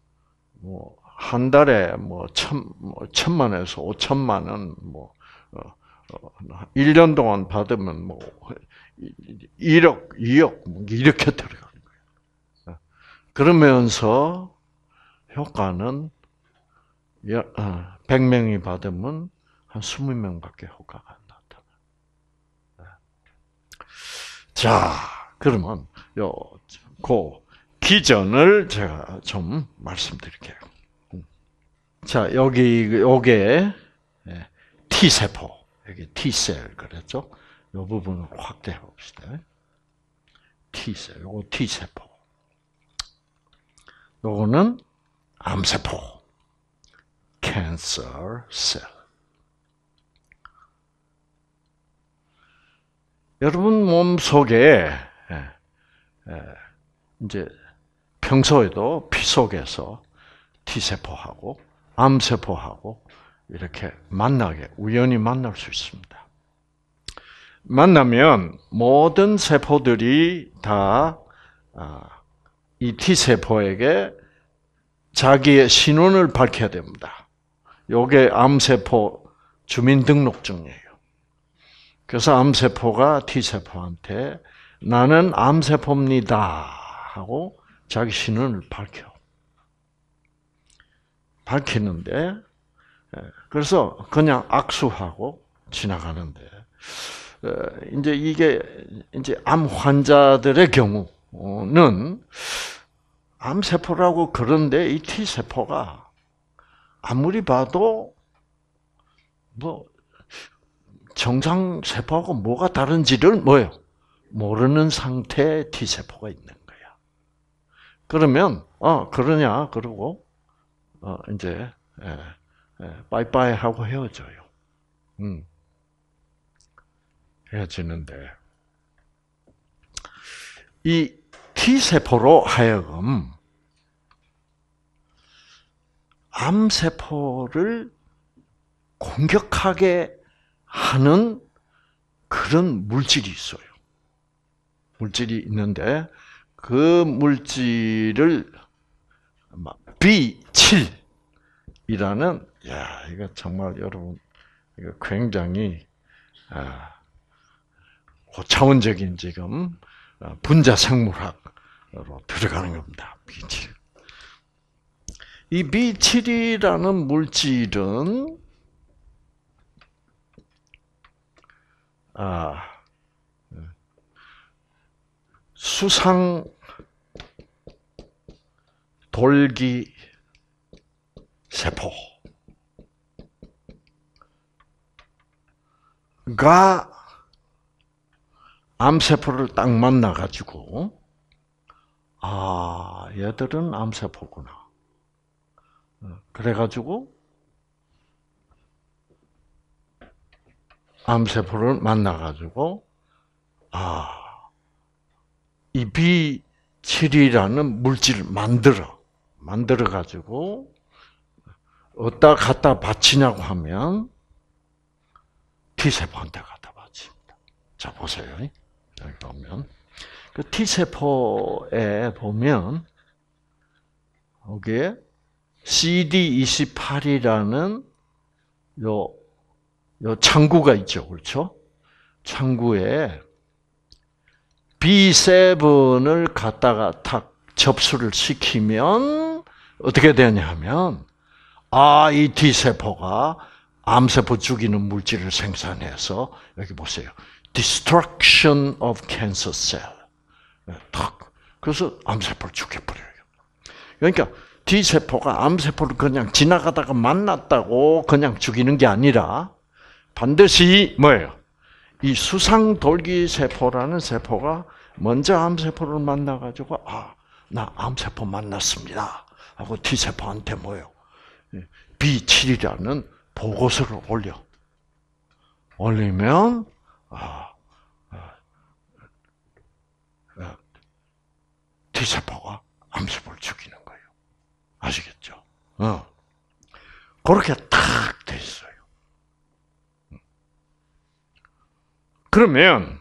S1: 뭐, 한 달에 뭐, 천, 뭐 천만에서 오천만은 뭐, 어, 어, 1년 동안 받으면 뭐, 1억, 2억, 뭐 이렇게 들어가는 거예요. 어, 그러면서 효과는 100명이 어, 받으면 한 20명 밖에 효과가 안나타나 어. 자, 그러면 요, 그 기전을 제가 좀 말씀드릴게요. 자, 여기, 요게, 예, T세포. 여기 T셀, 그랬죠? 요 부분을 확대해 봅시다. T셀, 요거 T세포. 요거는 암세포. cancer cell. 여러분 몸 속에 예, 예, 이제 평소에도 피 속에서 T세포하고 암세포하고 이렇게 만나게 우연히 만날 수 있습니다. 만나면 모든 세포들이 다이 아, T세포에게 자기의 신원을 밝혀야 됩니다. 요게 암세포 주민등록증이에요. 그래서 암세포가 T세포한테 나는 암세포입니다 하고 자기 신원을 밝혀. 밝히는데 예, 그래서 그냥 악수하고 지나가는데 어, 이제 이게 이제 암 환자들의 경우는 암 세포라고 그런데 이 T 세포가 아무리 봐도 뭐 정상 세포하고 뭐가 다른지를 뭐예요? 모르는 상태의 T 세포가 있는 거야. 그러면 어 그러냐 그러고 어, 이제 예, 예, 빠이빠이 하고 헤어져요. 음. 헤어지는데 이 T 세포로 하여금 암 세포를 공격하게 하는 그런 물질이 있어요. 물질이 있는데 그 물질을 B7이라는 야 이거 정말 여러분 이거 굉장히 아, 고차원적인 지금 아, 분자 생물학으로 들어가는 겁니다. B7. 이 B7이라는 물질은 아 수상 돌기 세포가 암세포를 딱 만나가지고, 아, 얘들은 암세포구나. 그래가지고, 암세포를 만나가지고, 아, 이 B7이라는 물질을 만들어. 만들어 가지고 어디다 갖다 바치냐고 하면 T세포한테 갖다 바칩니다. 자 보세요. 여기 보면 그 T세포에 보면 여기에 CD28이라는 요, 요 창구가 있죠. 그렇죠? 창구에 B7을 갖다가 탁 접수를 시키면 어떻게 되냐 하면 아, 이 T세포가 암세포 죽이는 물질을 생산해서 여기 보세요. destruction of cancer cell. 네, 탁. 그래서 암세포를 죽여버려요. 그러니까 T세포가 암세포를 그냥 지나가다가 만났다고 그냥 죽이는 게 아니라 반드시 뭐예요? 이 수상 돌기 세포라는 세포가 먼저 암세포를 만나가지고 아, 나 암세포 만났습니다. 하고 티세파한테 뭐예요? B7이라는 보고서를 올려. 올리면, 아, T세포가 아, 아, 암세포를 죽이는 거예요. 아시겠죠? 어. 그렇게 딱돼어요 음. 그러면,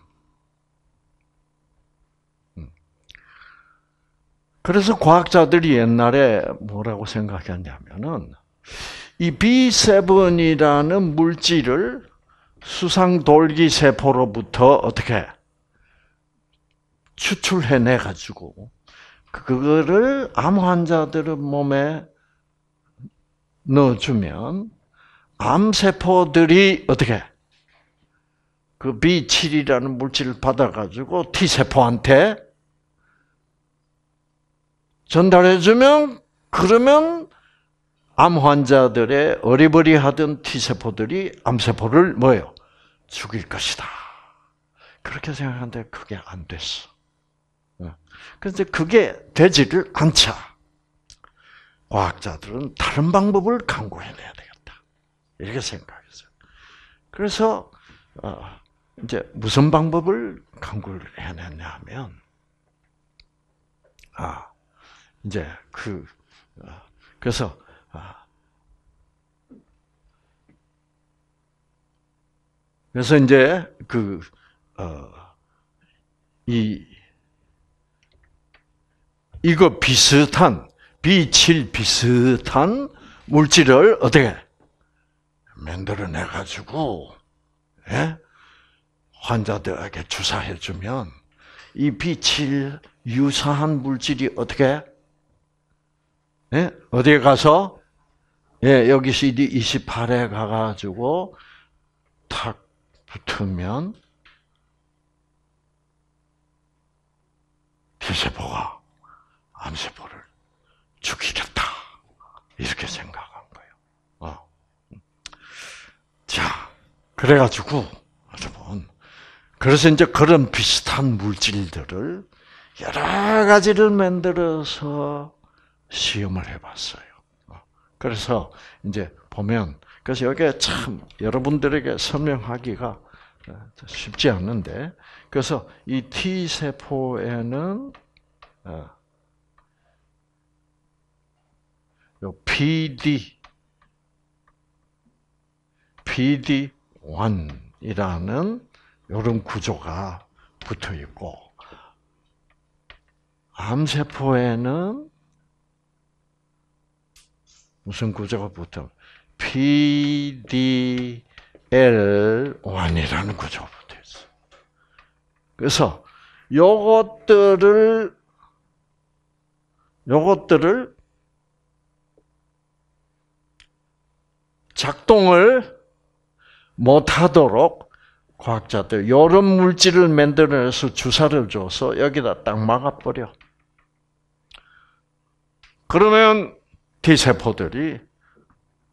S1: 그래서 과학자들이 옛날에 뭐라고 생각했냐면은 이 B7이라는 물질을 수상 돌기 세포로부터 어떻게 추출해내 가지고 그거를 암 환자들의 몸에 넣어주면 암 세포들이 어떻게 그 B7이라는 물질을 받아가지고 T 세포한테 전달해주면 그러면 암 환자들의 어리버리하던 T세포들이 암세포를 뭐예요? 죽일 것이다. 그렇게 생각하는데 그게 안 됐어. 그래서 그게 되지를 않자. 과학자들은 다른 방법을 강구해내야 되겠다. 이렇게 생각했어요. 그래서, 어, 이제 무슨 방법을 강구를 해냈냐 하면, 아, 이제 그 어, 그래서 아, 그래서 이제 그 어, 이, 이거 비슷한, 빛칠 비슷한 물질을 어떻게 만들어내가지고, 예? 환자들에게 주사해주면, 이 빛칠 유사한 물질이 어떻게 예? 어디에 가서 예, 여기 CD 28에 가가지고 탁 붙으면 T세포가 암세포를 죽이겠다. 이렇게 생각한 거예요. 어. 자, 그래가지고, 여러분. 그래서 이제 그런 비슷한 물질들을 여러 가지를 만들어서 시험을 해봤어요. 그래서 이제 보면 그래서 이게 참 여러분들에게 설명하기가 어, 쉽지 않는데 그래서 이 T 세포에는 어, 요 PD PD1이라는 이런 구조가 붙어 있고 암 세포에는 무슨 구조가 붙어? PDL1이라는 구조가 붙어 있어. 요 그래서 요것들을 요것들을 작동을 못하도록 과학자들 여름 물질을 만들어내서 주사를 줘서 여기다 딱 막아버려. 그러면 T세포들이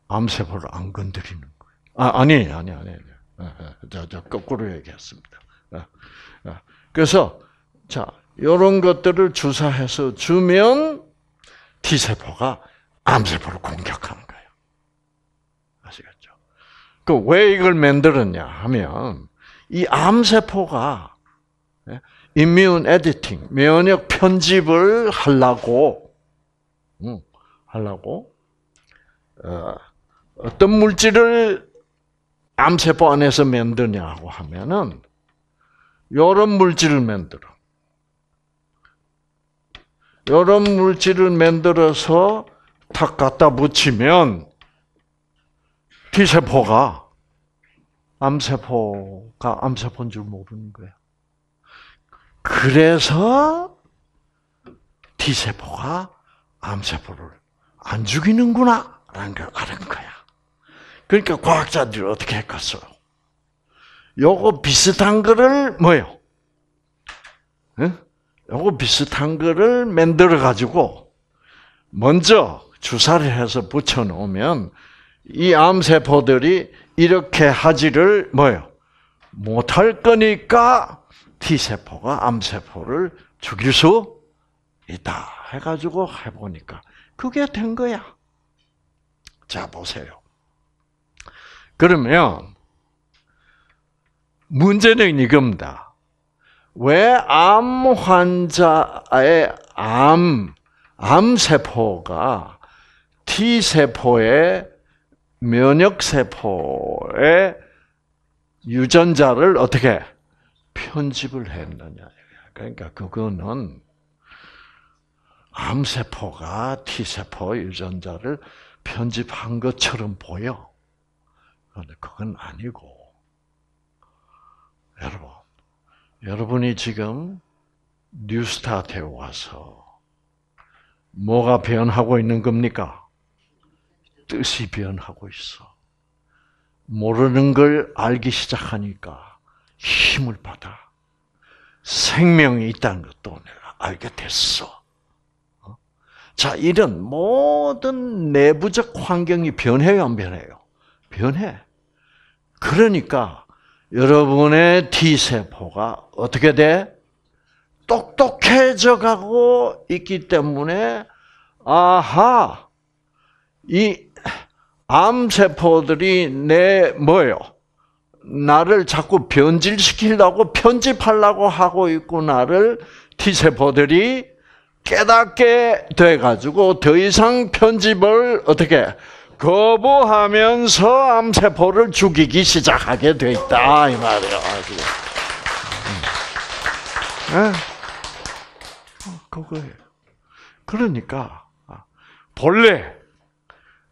S1: 암세포를 안 건드리는 거예요. 아, 아니, 아니, 아니. 아, 아, 저, 저, 거꾸로 얘기했습니다. 아, 그래서, 자, 요런 것들을 주사해서 주면 T세포가 암세포를 공격하는 거예요. 아시겠죠? 그 왜 이걸 만들었냐 하면, 이 암세포가 인뮤 예, 에디팅, 면역 편집을 하려고, 음, 하려고 어, 어떤 물질을 암세포 안에서 만드냐고 하면은 이런 물질을 만들어. 이런 물질을 만들어서 탁 갖다 붙이면 T세포가 암세포가 암세포인 줄 모르는 거야. 그래서 T세포가 암세포를 안 죽이는구나 라는 걸 아는 거야. 그러니까 과학자들이 어떻게 했겠어? 요거 비슷한 거를 뭐요? 응? 요거 비슷한 거를 만들어 가지고 먼저 주사를 해서 붙여 놓으면 이 암세포들이 이렇게 하지를 뭐요? 못할 거니까 T세포가 암세포를 죽일 수 있다. 해가지고 해보니까 그게 된 거야. 자, 보세요. 그러면, 문제는 이겁니다. 왜 암 환자의 암, 암세포가 T세포의 면역세포의 유전자를 어떻게 편집을 했느냐. 그러니까 그거는 암세포가 T세포 유전자를 편집한 것처럼 보여. 그런데 그건 아니고, 여러분, 여러분이 지금 뉴스타트에 와서 뭐가 변하고 있는 겁니까? 뜻이 변하고 있어. 모르는 걸 알기 시작하니까 힘을 받아. 생명이 있다는 것도 내가 알게 됐어. 자, 이런 모든 내부적 환경이 변해요, 안 변해요? 변해. 그러니까 여러분의 T세포가 어떻게 돼? 똑똑해져 가고 있기 때문에, 아하, 이 암세포들이 내, 뭐요? 나를 자꾸 변질시키려고 편집하려고 하고 있고, 나를 T세포들이 깨닫게 돼가지고 더 이상 편집을 어떻게 거부하면서 암세포를 죽이기 시작하게 돼 있다 이 말이에요. 어, 그거예요. 그러니까 아, 본래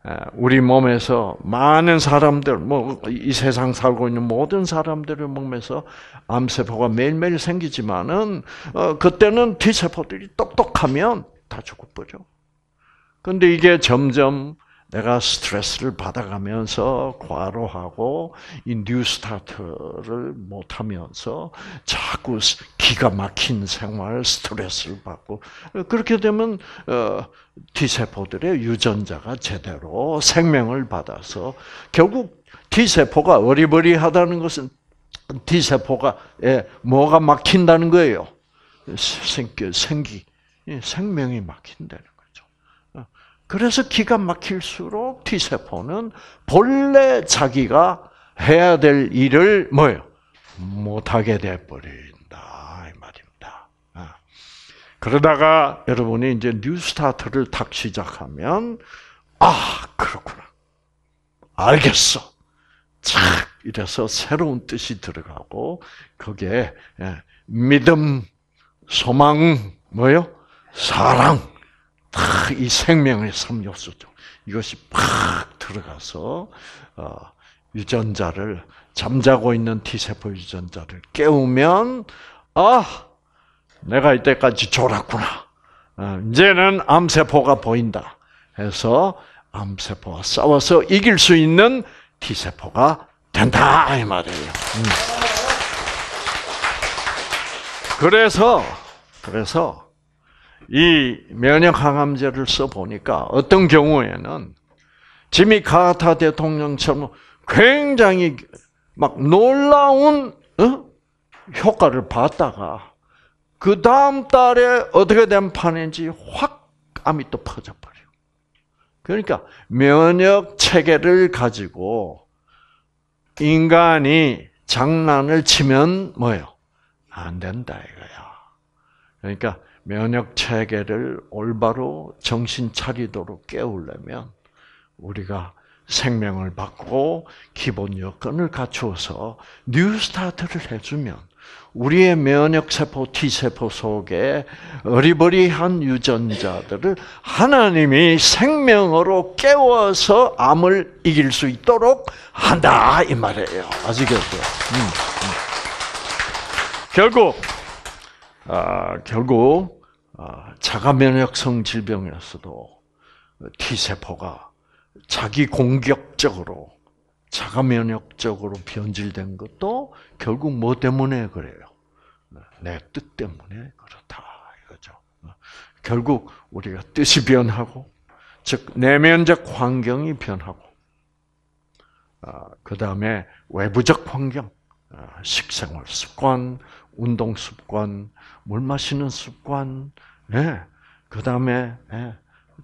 S1: 아, 우리 몸에서 많은 사람들, 뭐 이 세상 살고 있는 모든 사람들의 몸에서 암세포가 매일매일 생기지만은 어, 그때는 T세포들이 똑똑하면 다 죽어버려. 근데 이게 점점 내가 스트레스를 받아가면서 과로하고 이 뉴스타트를 못하면서 자꾸 기가 막힌 생활 스트레스를 받고 그렇게 되면 어, T세포들의 유전자가 제대로 생명을 받아서 결국 T세포가 어리버리하다는 것은 T세포가 뭐가 막힌다는 거예요. 그 생기, 생기, 생명이 막힌다는 그래서 기가 막힐수록 T세포는 본래 자기가 해야 될 일을 뭐요 예 못하게 돼버린다. 이 말입니다. 아. 그러다가 여러분이 이제 뉴 스타트를 탁 시작하면, 아, 그렇구나. 알겠어. 착! 이래서 새로운 뜻이 들어가고, 거기 예, 믿음, 소망, 뭐요? 사랑. 탁이 생명의 섬유소죠 이것이 팍 들어가서 어, 유전자를 잠자고 있는 T세포 유전자를 깨우면 아 내가 이때까지 졸았구나. 어, 이제는 암세포가 보인다. 해서 암세포와 싸워서 이길 수 있는 T세포가 된다 이 말이에요. 음. 그래서 그래서 이 면역 항암제를 써 보니까 어떤 경우에는 지미 카타 대통령처럼 굉장히 막 놀라운 어? 효과를 봤다가 그 다음 달에 어떻게 된 판인지 확 암이 또 퍼져 버려. 그러니까 면역 체계를 가지고 인간이 장난을 치면 뭐예요? 안 된다 이거야. 그러니까 면역 체계를 올바로 정신 차리도록 깨우려면 우리가 생명을 받고 기본 여건을 갖추어서 뉴스타트를 해주면 우리의 면역세포, T세포 속에 어리버리한 유전자들을 하나님이 생명으로 깨워서 암을 이길 수 있도록 한다 이 말이에요. 아시겠 음, 음. 결국 아, 결국 아, 자가 면역성 질병이었어도 T 세포가 자기 공격적으로 자가 면역적으로 변질된 것도 결국 뭐 때문에 그래요? 내 뜻 때문에 그렇다 이거죠. 결국 우리가 뜻이 변하고 즉 내면적 환경이 변하고 아, 그 다음에 외부적 환경, 식생활 습관, 운동 습관, 물 마시는 습관, 예. 그 다음에 예.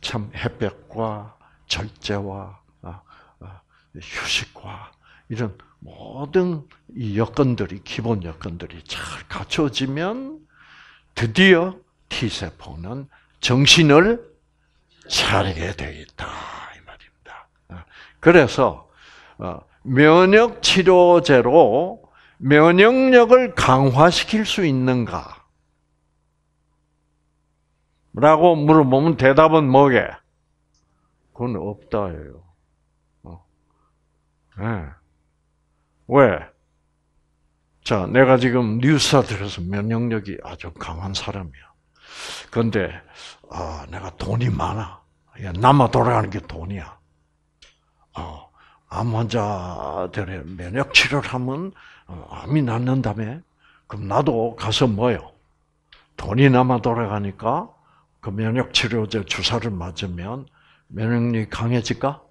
S1: 참 햇볕과 절제와 아, 아, 휴식과 이런 모든 이 여건들이 기본 여건들이 잘 갖춰지면 드디어 T 세포는 정신을 차리게 되어 있다 이 말입니다. 아, 그래서 어, 면역 치료제로 면역력을 강화시킬 수 있는가? 라고 물어보면 대답은 뭐게? 그건 없다예요. 네. 어. 예. 왜? 자, 내가 지금 뉴스타 들어서 면역력이 아주 강한 사람이야. 근데, 아, 내가 돈이 많아. 야, 남아 돌아가는 게 돈이야. 어, 암 환자들의 면역 치료를 하면 어, 암이 낫는다며? 그럼 나도 가서 뭐요? 돈이 남아 돌아가니까 그 면역 치료제 주사를 맞으면 면역력이 강해질까?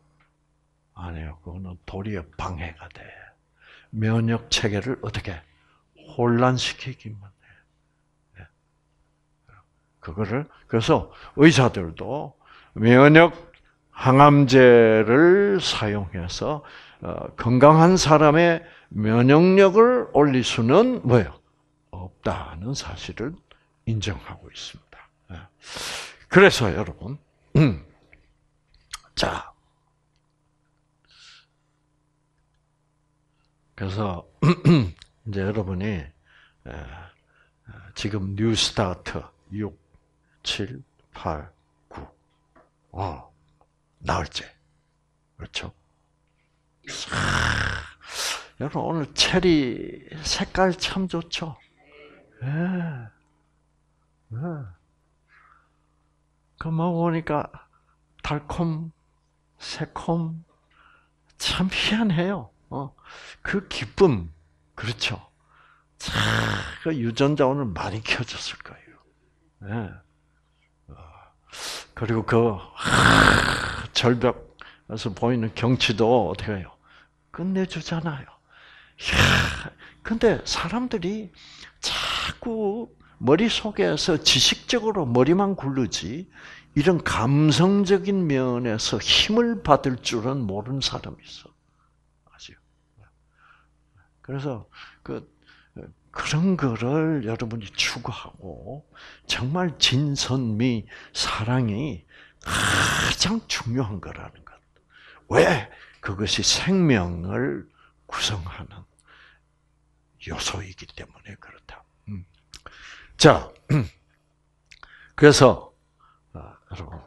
S1: 아니요. 그거는 도리어 방해가 돼. 면역 체계를 어떻게 혼란시키기만 해. 예. 그거를 그래서 의사들도 면역 항암제를 사용해서 어, 건강한 사람의 면역력을 올릴 수는 뭐예요? 없다는 사실을 인정하고 있습니다. 예. 그래서 여러분, 음. 자, 그래서 이제 여러분이 예, 지금 뉴스타트 6, 7, 8, 9, 어, 나흘째, 그렇죠? 여러분 오늘 체리 색깔 참 좋죠. 예. 예. 그 먹어보니까 뭐 달콤, 새콤, 참 희한해요. 어, 그 기쁨, 그렇죠. 차, 그 유전자 오늘 많이 켜졌을 거예요. 예. 어, 그리고 그 하, 절벽에서 보이는 경치도 어떻게 해요? 끝내주잖아요. 야, 근데 사람들이 자꾸 머릿속에서 지식적으로 머리만 굴르지 이런 감성적인 면에서 힘을 받을 줄은 모르는 사람이 있어. 아죠? 그래서 그 그런 거를 여러분이 추구하고 정말 진선미 사랑이 가장 중요한 거라는 것. 왜 그것이 생명을 구성하는 요소이기 때문에 그렇다. 음. 자, 그래서 여러분,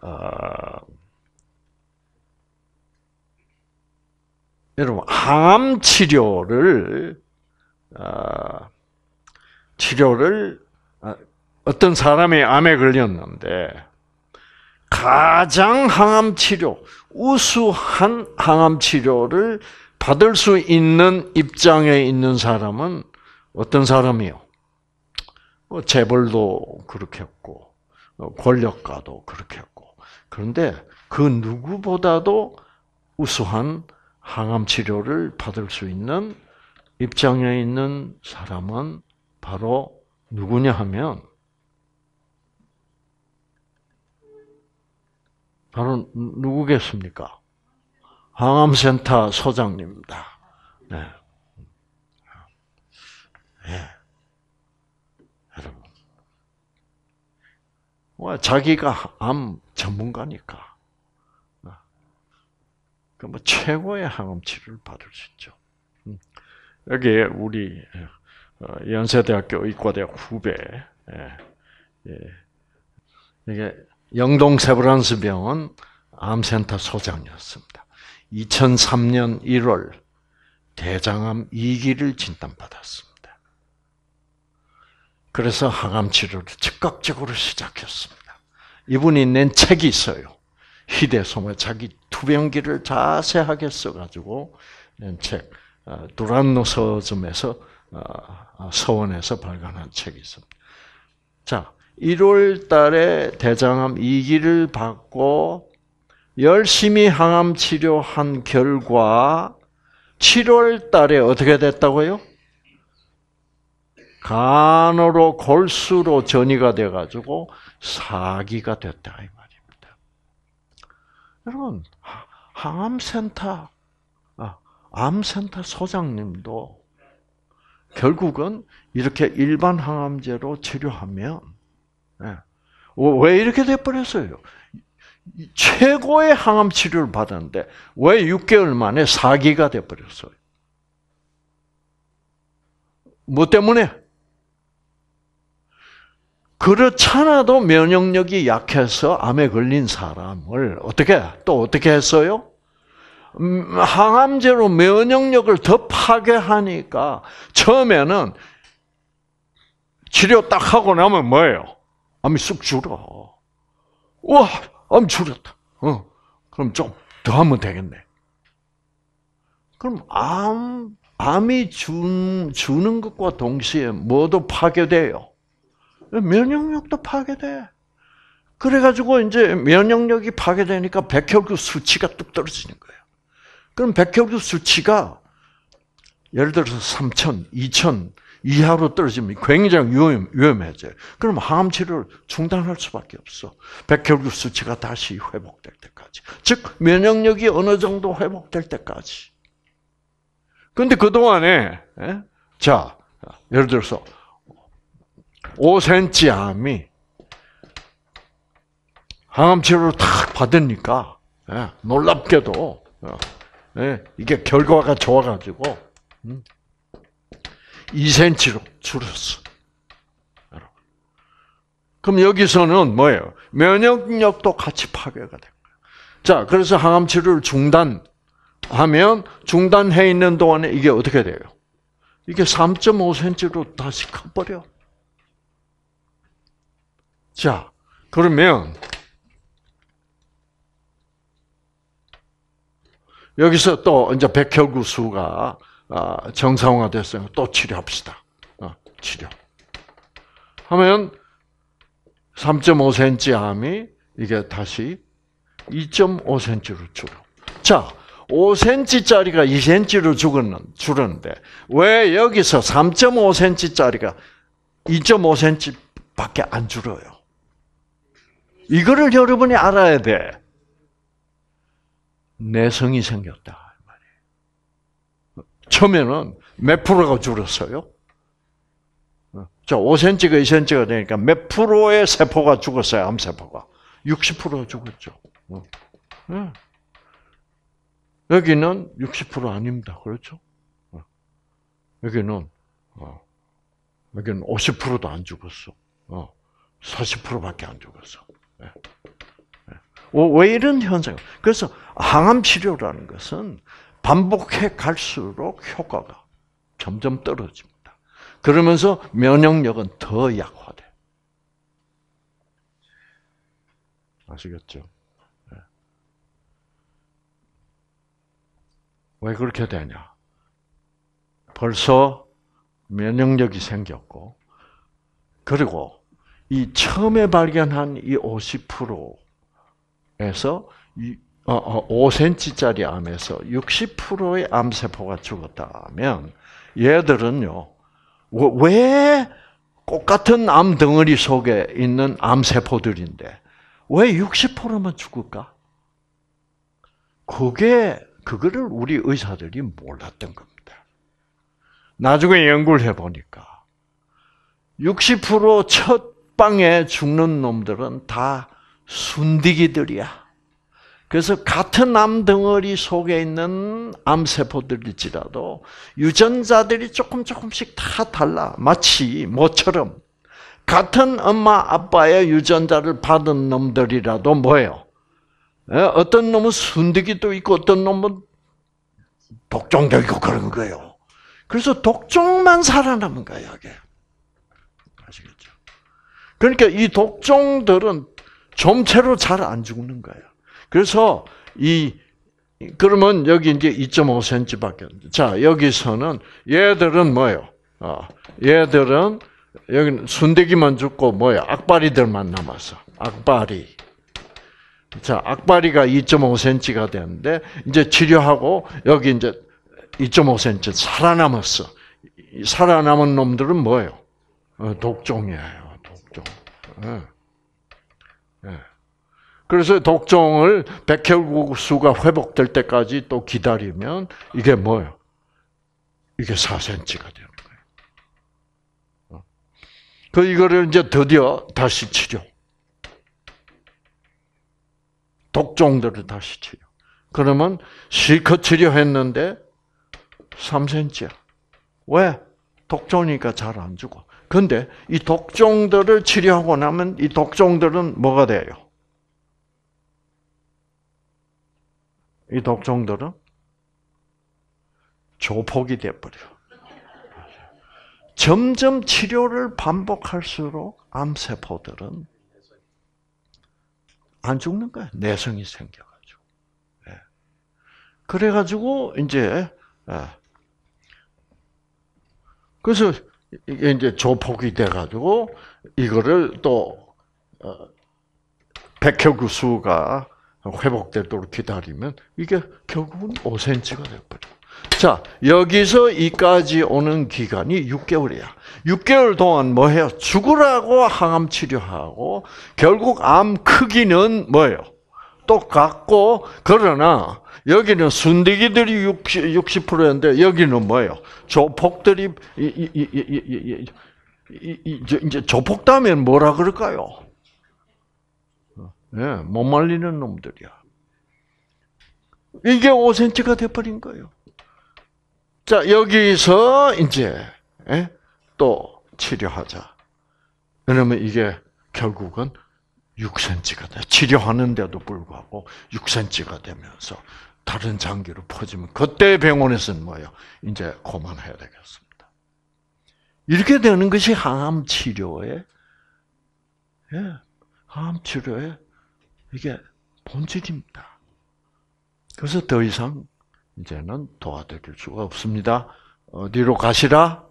S1: 아, 어, 아, 여러분 암 치료를 어, 치료를 어떤 사람이 암에 걸렸는데 가장 항암 치료, 우수한 항암 치료를 받을 수 있는 입장에 있는 사람은 어떤 사람이요? 뭐 재벌도 그렇게 했고, 어, 권력가도 그렇게 했고. 그런데 그 누구보다도 우수한 항암 치료를 받을 수 있는 입장에 있는 사람은 바로 누구냐 하면 바로 누구겠습니까? 항암센터 소장님입니다. 네. 네. 여러분. 와, 자기가 암 전문가니까. 그뭐 최고의 항암 치료를 받을 수 있죠. 음. 여기 우리 어, 연세대학교 의과대학 후배 예. 예. 이게 영동 세브란스 병원 암센터 소장이었습니다. 2003년 1월 대장암 2기를 진단받았습니다. 그래서 항암 치료를 즉각적으로 시작했습니다. 이분이 낸 책이 있어요. 희대소마 자기 투병기를 자세하게 써가지고 낸 책. 아, 두란노 서점에서 아, 아, 서원에서 발간한 책이 있습니다. 자, 1월 달에 대장암 2기를 받고 열심히 항암 치료한 결과 7월 달에 어떻게 됐다고요? 간으로 골수로 전이가 돼가지고 사기가 됐다 이 말입니다. 여러분 항암센터, 아, 암센터 소장님도 결국은 이렇게 일반 항암제로 치료하면 예, 어, 왜 이렇게 돼버렸어요? 최고의 항암 치료를 받았는데 왜 6개월 만에 사기가 돼 버렸어요? 뭐 때문에? 그렇잖아도 면역력이 약해서 암에 걸린 사람을 어떻게 또 어떻게 했어요? 음, 항암제로 면역력을 더 파괴하니까 처음에는 치료 딱 하고 나면 뭐예요? 암이 쑥 줄어. 와, 엄줄였다 어, 그럼 좀 더 하면 되겠네. 그럼 암, 암이 준, 주는 것과 동시에 뭐도 파괴돼요? 면역력도 파괴돼. 그래가지고 이제 면역력이 파괴되니까 백혈구 수치가 뚝 떨어지는 거예요. 그럼 백혈구 수치가 예를 들어서 3천, 2천, 이하로 떨어지면 굉장히 위험, 위험해져요. 그럼 항암 치료를 중단할 수밖에 없어. 백혈구 수치가 다시 회복될 때까지. 즉, 면역력이 어느 정도 회복될 때까지. 근데 그동안에, 예? 자, 예를 들어서, 5cm 암이 항암 치료를 탁 받으니까, 예? 놀랍게도, 어, 예? 이게 결과가 좋아가지고, 음? 2cm로 줄었어. 그럼 여기서는 뭐예요? 면역력도 같이 파괴가 된 거예요. 자, 그래서 항암 치료를 중단하면 중단해 있는 동안에 이게 어떻게 돼요? 이게 3.5cm로 다시 커버려. 자, 그러면 여기서 또 이제 백혈구 수가 아, 정상화됐어요. 또 치료합시다. 어, 치료. 하면 3.5cm 암이 이게 다시 2.5cm로 줄어. 자, 5cm짜리가 2cm로 줄은, 줄었는데, 왜 여기서 3.5cm짜리가 2.5cm 밖에 안 줄어요? 이거를 여러분이 알아야 돼. 내성이 생겼다. 처음에는 몇 프로가 줄었어요? 자, 5cm가 2cm가 되니까 몇 프로의 세포가 죽었어요, 암세포가? 60% 죽었죠. 어. 예. 여기는 60% 아닙니다. 그렇죠? 어. 여기는, 어. 여기는 50%도 안 죽었어. 40%밖에 안 죽었어. 예. 예. 왜 이런 현상? 그래서 항암 치료라는 것은 반복해 갈수록 효과가 점점 떨어집니다. 그러면서 면역력은 더 약화돼. 아시겠죠? 네. 왜 그렇게 되냐? 벌써 면역력이 생겼고, 그리고 이 처음에 발견한 이 50%에서 5cm짜리 어, 어, 암에서 60%의 암세포가 죽었다면 얘들은요. 왜 똑같은 암 덩어리 속에 있는 암세포들인데 왜 60%만 죽을까? 그게 그거를 우리 의사들이 몰랐던 겁니다. 나중에 연구를 해 보니까 60%첫 방에 죽는 놈들은 다 순디기들이야. 그래서 같은 암 덩어리 속에 있는 암세포들일지라도 유전자들이 조금 조금씩 다 달라. 마치 모처럼 같은 엄마 아빠의 유전자를 받은 놈들이라도 뭐예요? 예, 어떤 놈은 순득이도 있고 어떤 놈은 독종도 있고 그런 거예요. 그래서 독종만 살아남은 거예요, 이게. 아시겠죠? 그러니까 이 독종들은 좀체로 잘 안 죽는 거예요. 그래서 이 그러면 여기 이제 2.5cm밖에. 자 여기서는 얘들은 뭐요? 예 아, 얘들은 여기는 순대기만 죽고 뭐야? 악바리들만 남았어. 악바리. 자, 악바리가 2.5cm가 되는데 이제 치료하고 여기 이제 2.5cm 살아남았어. 살아남은 놈들은 뭐예요? 어, 독종이에요. 독종. 예. 예. 그래서 독종을 백혈구수가 회복될 때까지 또 기다리면 이게 뭐예요? 이게 4cm가 되는 거예요. 어. 그 이거를 이제 드디어 다시 치료. 독종들을 다시 치료. 그러면 실컷 치료했는데 3cm야. 왜? 독종이니까 잘 안 죽어. 근데 이 독종들을 치료하고 나면 이 독종들은 뭐가 돼요? 이 독종들은 조폭이 돼버려. 점점 치료를 반복할수록 암세포들은 안 죽는 거야. 내성이 생겨가지고. 예. 그래가지고 이제 예. 그래서 이게 이제 조폭이 돼가지고 이거를 또 어, 백혈구수가 회복되도록 기다리면 이게 결국은 5cm가 되어버려요. 자, 여기서 이까지 오는 기간이 6개월이야. 6개월 동안 뭐 해요? 죽으라고 항암 치료하고 결국 암 크기는 뭐예요? 똑같고 그러나 여기는 순대기들이 60, 60%였는데 여기는 뭐예요? 조폭들이 이, 이, 이, 이제 이, 이, 이, 조폭다면 뭐라 그럴까요? 예, 못 말리는 놈들이야. 이게 5cm가 돼버린 거예요. 자, 여기서 이제 예? 또 치료하자. 왜냐면 이게 결국은 6cm가 돼. 치료하는데도 불구하고 6cm가 되면서 다른 장기로 퍼지면 그때 병원에서는 뭐예요? 이제 그만해야 되겠습니다. 이렇게 되는 것이 항암 치료의 예, 항암 치료의 이게 본질입니다. 그래서 더 이상 이제는 도와드릴 수가 없습니다. 어디로 가시라?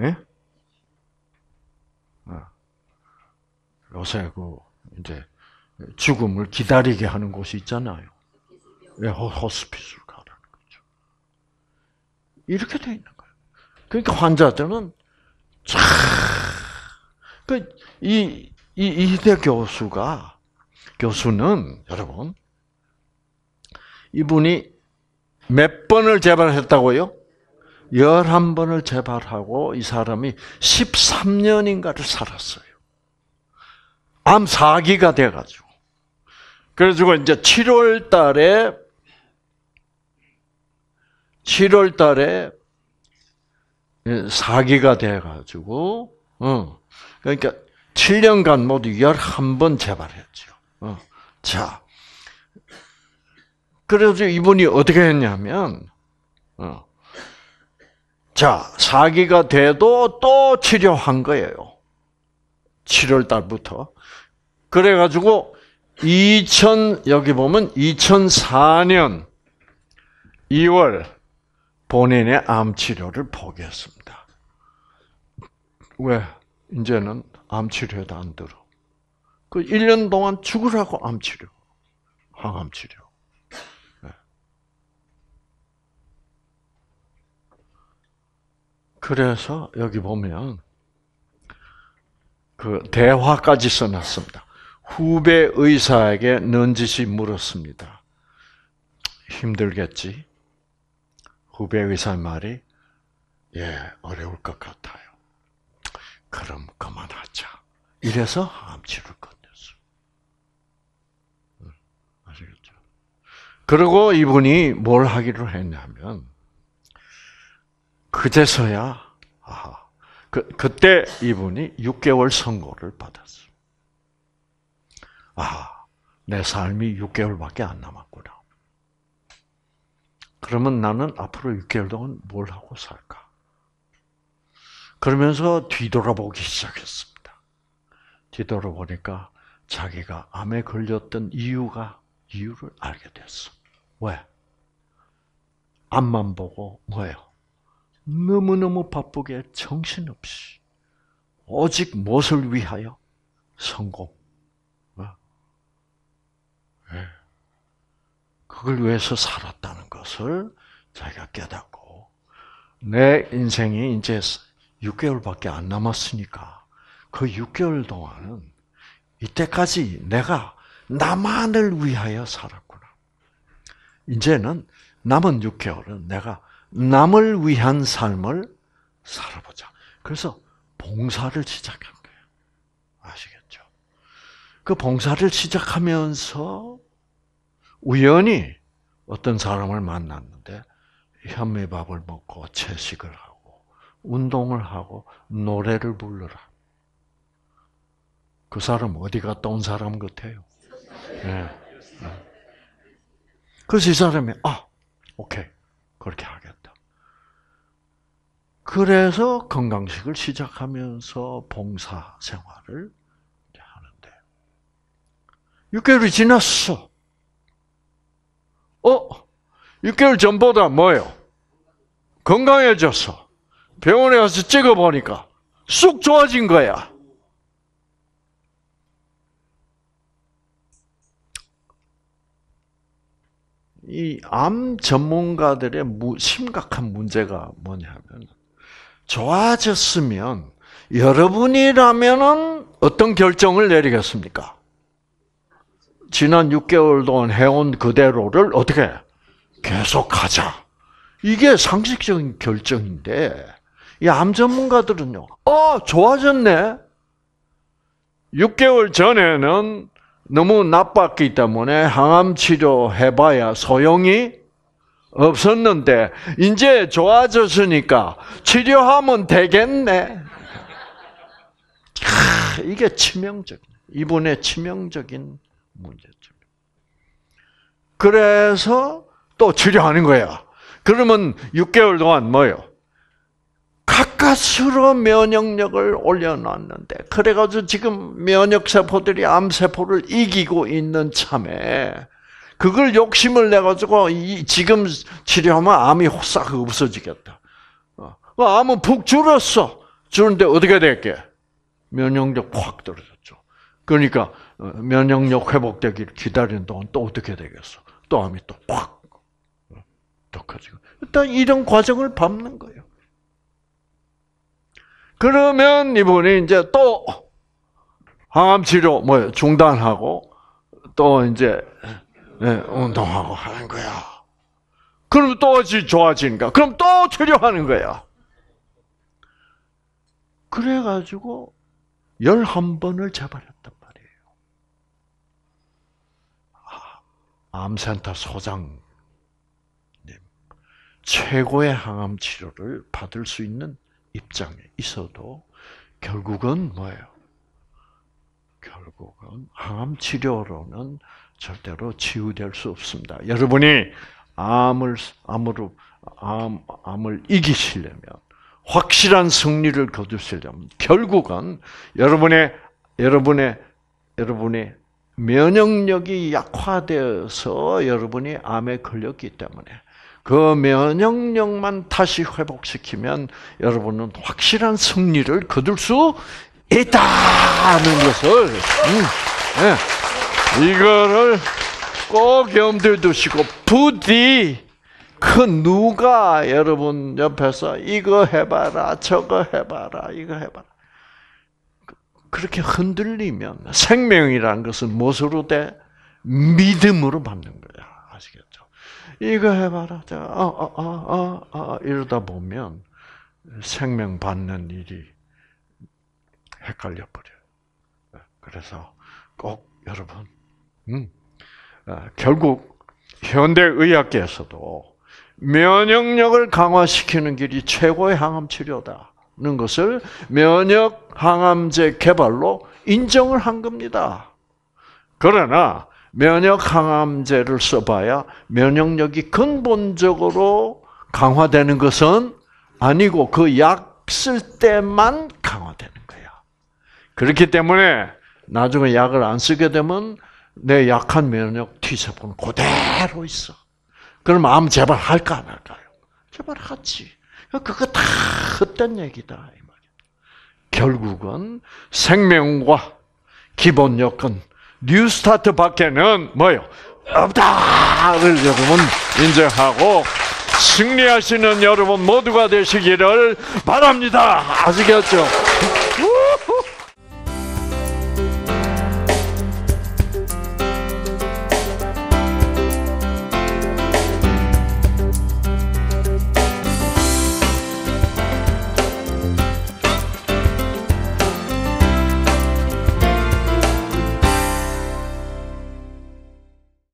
S1: 예? 어. 요새 그 이제 죽음을 기다리게 하는 곳이 있잖아요. 예, 호스피스 가라는 거죠. 이렇게 돼 있는 거예요. 그러니까 환자들은 참, 그이이 이대 교수가 교수는 여러분 이분이 몇 번을 재발했다고요? 11번을 재발하고 이 사람이 13년인가를 살았어요. 암 4기가 돼가지고. 그래가지고 이제 7월 달에, 7월 달에 4기가 돼가지고, 응. 그러니까 7년간 모두 11번 재발했죠. 어. 자, 그래서 이분이 어떻게 했냐면, 어. 자, 사기가 돼도 또 치료한 거예요. 7월 달부터. 그래가지고, 2000, 여기 보면 2004년 2월 본인의 암 치료를 포기했습니다. 왜? 이제는 암 치료도 에안 들어. 그 1년 동안 죽으라고 암 치료. 항암 치료. 네. 그래서 여기 보면 그 대화까지 써놨습니다. 후배 의사에게 넌지시 물었습니다. 힘들겠지? 후배 의사 말이 예 어려울 것 같아요. 그럼 그만하자. 이래서 암치를 끝. 그리고 이분이 뭘 하기로 했냐면 그제서야 아하, 그 그때 이분이 6개월 선고를 받았어. 아, 내 삶이 6개월밖에 안 남았구나. 그러면 나는 앞으로 6개월 동안 뭘 하고 살까? 그러면서 뒤돌아보기 시작했습니다. 뒤돌아보니까 자기가 암에 걸렸던 이유가 이유를 알게 됐어. 왜? 앞만 보고 뭐예요? 너무너무 바쁘게 정신없이 오직 무엇을 위하여? 성공. 예. 그걸 위해서 살았다는 것을 자기가 깨닫고 내 인생이 이제 6개월밖에 안 남았으니까 그 6개월 동안은 이때까지 내가 나만을 위하여 살았 이제는 남은 6개월은 내가 남을 위한 삶을 살아보자. 그래서 봉사를 시작한 거예요. 아시겠죠? 그 봉사를 시작하면서 우연히 어떤 사람을 만났는데 현미밥을 먹고 채식을 하고 운동을 하고 노래를 부르라. 그 사람 어디 갔다 온 사람 같아요? 네. 그래서 이 사람이 아, 오케이 그렇게 하겠다. 그래서 건강식을 시작하면서 봉사 생활을 하는데 6개월이 지났어. 어? 6개월 전보다 뭐요 건강해졌어. 병원에 가서 찍어보니까 쑥 좋아진 거야. 이암 전문가들의 심각한 문제가 뭐냐면 좋아졌으면 여러분이라면은 어떤 결정을 내리겠습니까? 지난 6개월 동안 해온 그대로를 어떻게 계속하자. 이게 상식적인 결정인데 이 암 전문가들은요. 어, 좋아졌네. 6개월 전에는 너무 나빴기 때문에 항암 치료 해봐야 소용이 없었는데 이제 좋아졌으니까 치료하면 되겠네. 이게 치명적 이분의 치명적인 문제점. 그래서 또 치료하는 거야. 그러면 6개월 동안 뭐요? 가까스로 면역력을 올려놨는데 그래가지고 지금 면역세포들이 암세포를 이기고 있는 참에 그걸 욕심을 내가지고 이 지금 치료하면 암이 싹 없어지겠다. 어. 그 암은 북 줄었어. 줄는데 어떻게 될게? 면역력 확 떨어졌죠. 그러니까 어, 면역력 회복되기를 기다리는 동안 또 어떻게 되겠어? 또 암이 또확더 어, 커지고. 일단 이런 과정을 밟는 거예요. 그러면 이분이 이제 또 항암 치료 뭐 중단하고 또 이제 네, 운동하고 하는 거야. 그럼 또 좋아지니까. 그럼 또 치료하는 거야. 그래가지고 11번을 재발했단 말이에요. 아, 암센터 소장 최고의 항암 치료를 받을 수 있는 입장에 있어도 결국은 뭐예요? 결국은 암 치료로는 절대로 치유될 수 없습니다. 여러분이 암을 암으로 암, 암을 이기시려면 확실한 승리를 거두시려면 결국은 여러분의 여러분의 여러분의 면역력이 약화되어서 여러분이 암에 걸렸기 때문에 그 면역력만 다시 회복시키면 여러분은 확실한 승리를 거둘 수 있다는 것을 음, 네. 이거를 꼭 염두에 두시고 부디 그 누가 여러분 옆에서 이거 해봐라 저거 해봐라 이거 해봐라 그렇게 흔들리면 생명이라는 것은 무엇으로 돼? 믿음으로 받는 거야. 이거 해봐라. 자, 아, 아, 아, 아, 아, 이러다 보면 생명 받는 일이 헷갈려 버려요. 그래서 꼭 여러분, 음, 어, 결국 현대의학계에서도 면역력을 강화시키는 길이 최고의 항암 치료다는 것을 면역 항암제 개발로 인정을 한 겁니다. 그러나 면역 항암제를 써봐야 면역력이 근본적으로 강화되는 것은 아니고 그 약 쓸 때만 강화되는 거야. 그렇기 때문에 나중에 약을 안 쓰게 되면 내 약한 면역 T세포는 그대로 있어. 그럼 암 제발 할까 안 할까요? 제발 하지. 그거 다 헛된 얘기다. 결국은 생명과 기본 여건, 뉴스타트 밖에는 뭐요? 없다를 여러분 인정하고 승리하시는 여러분 모두가 되시기를 바랍니다. 아시겠죠?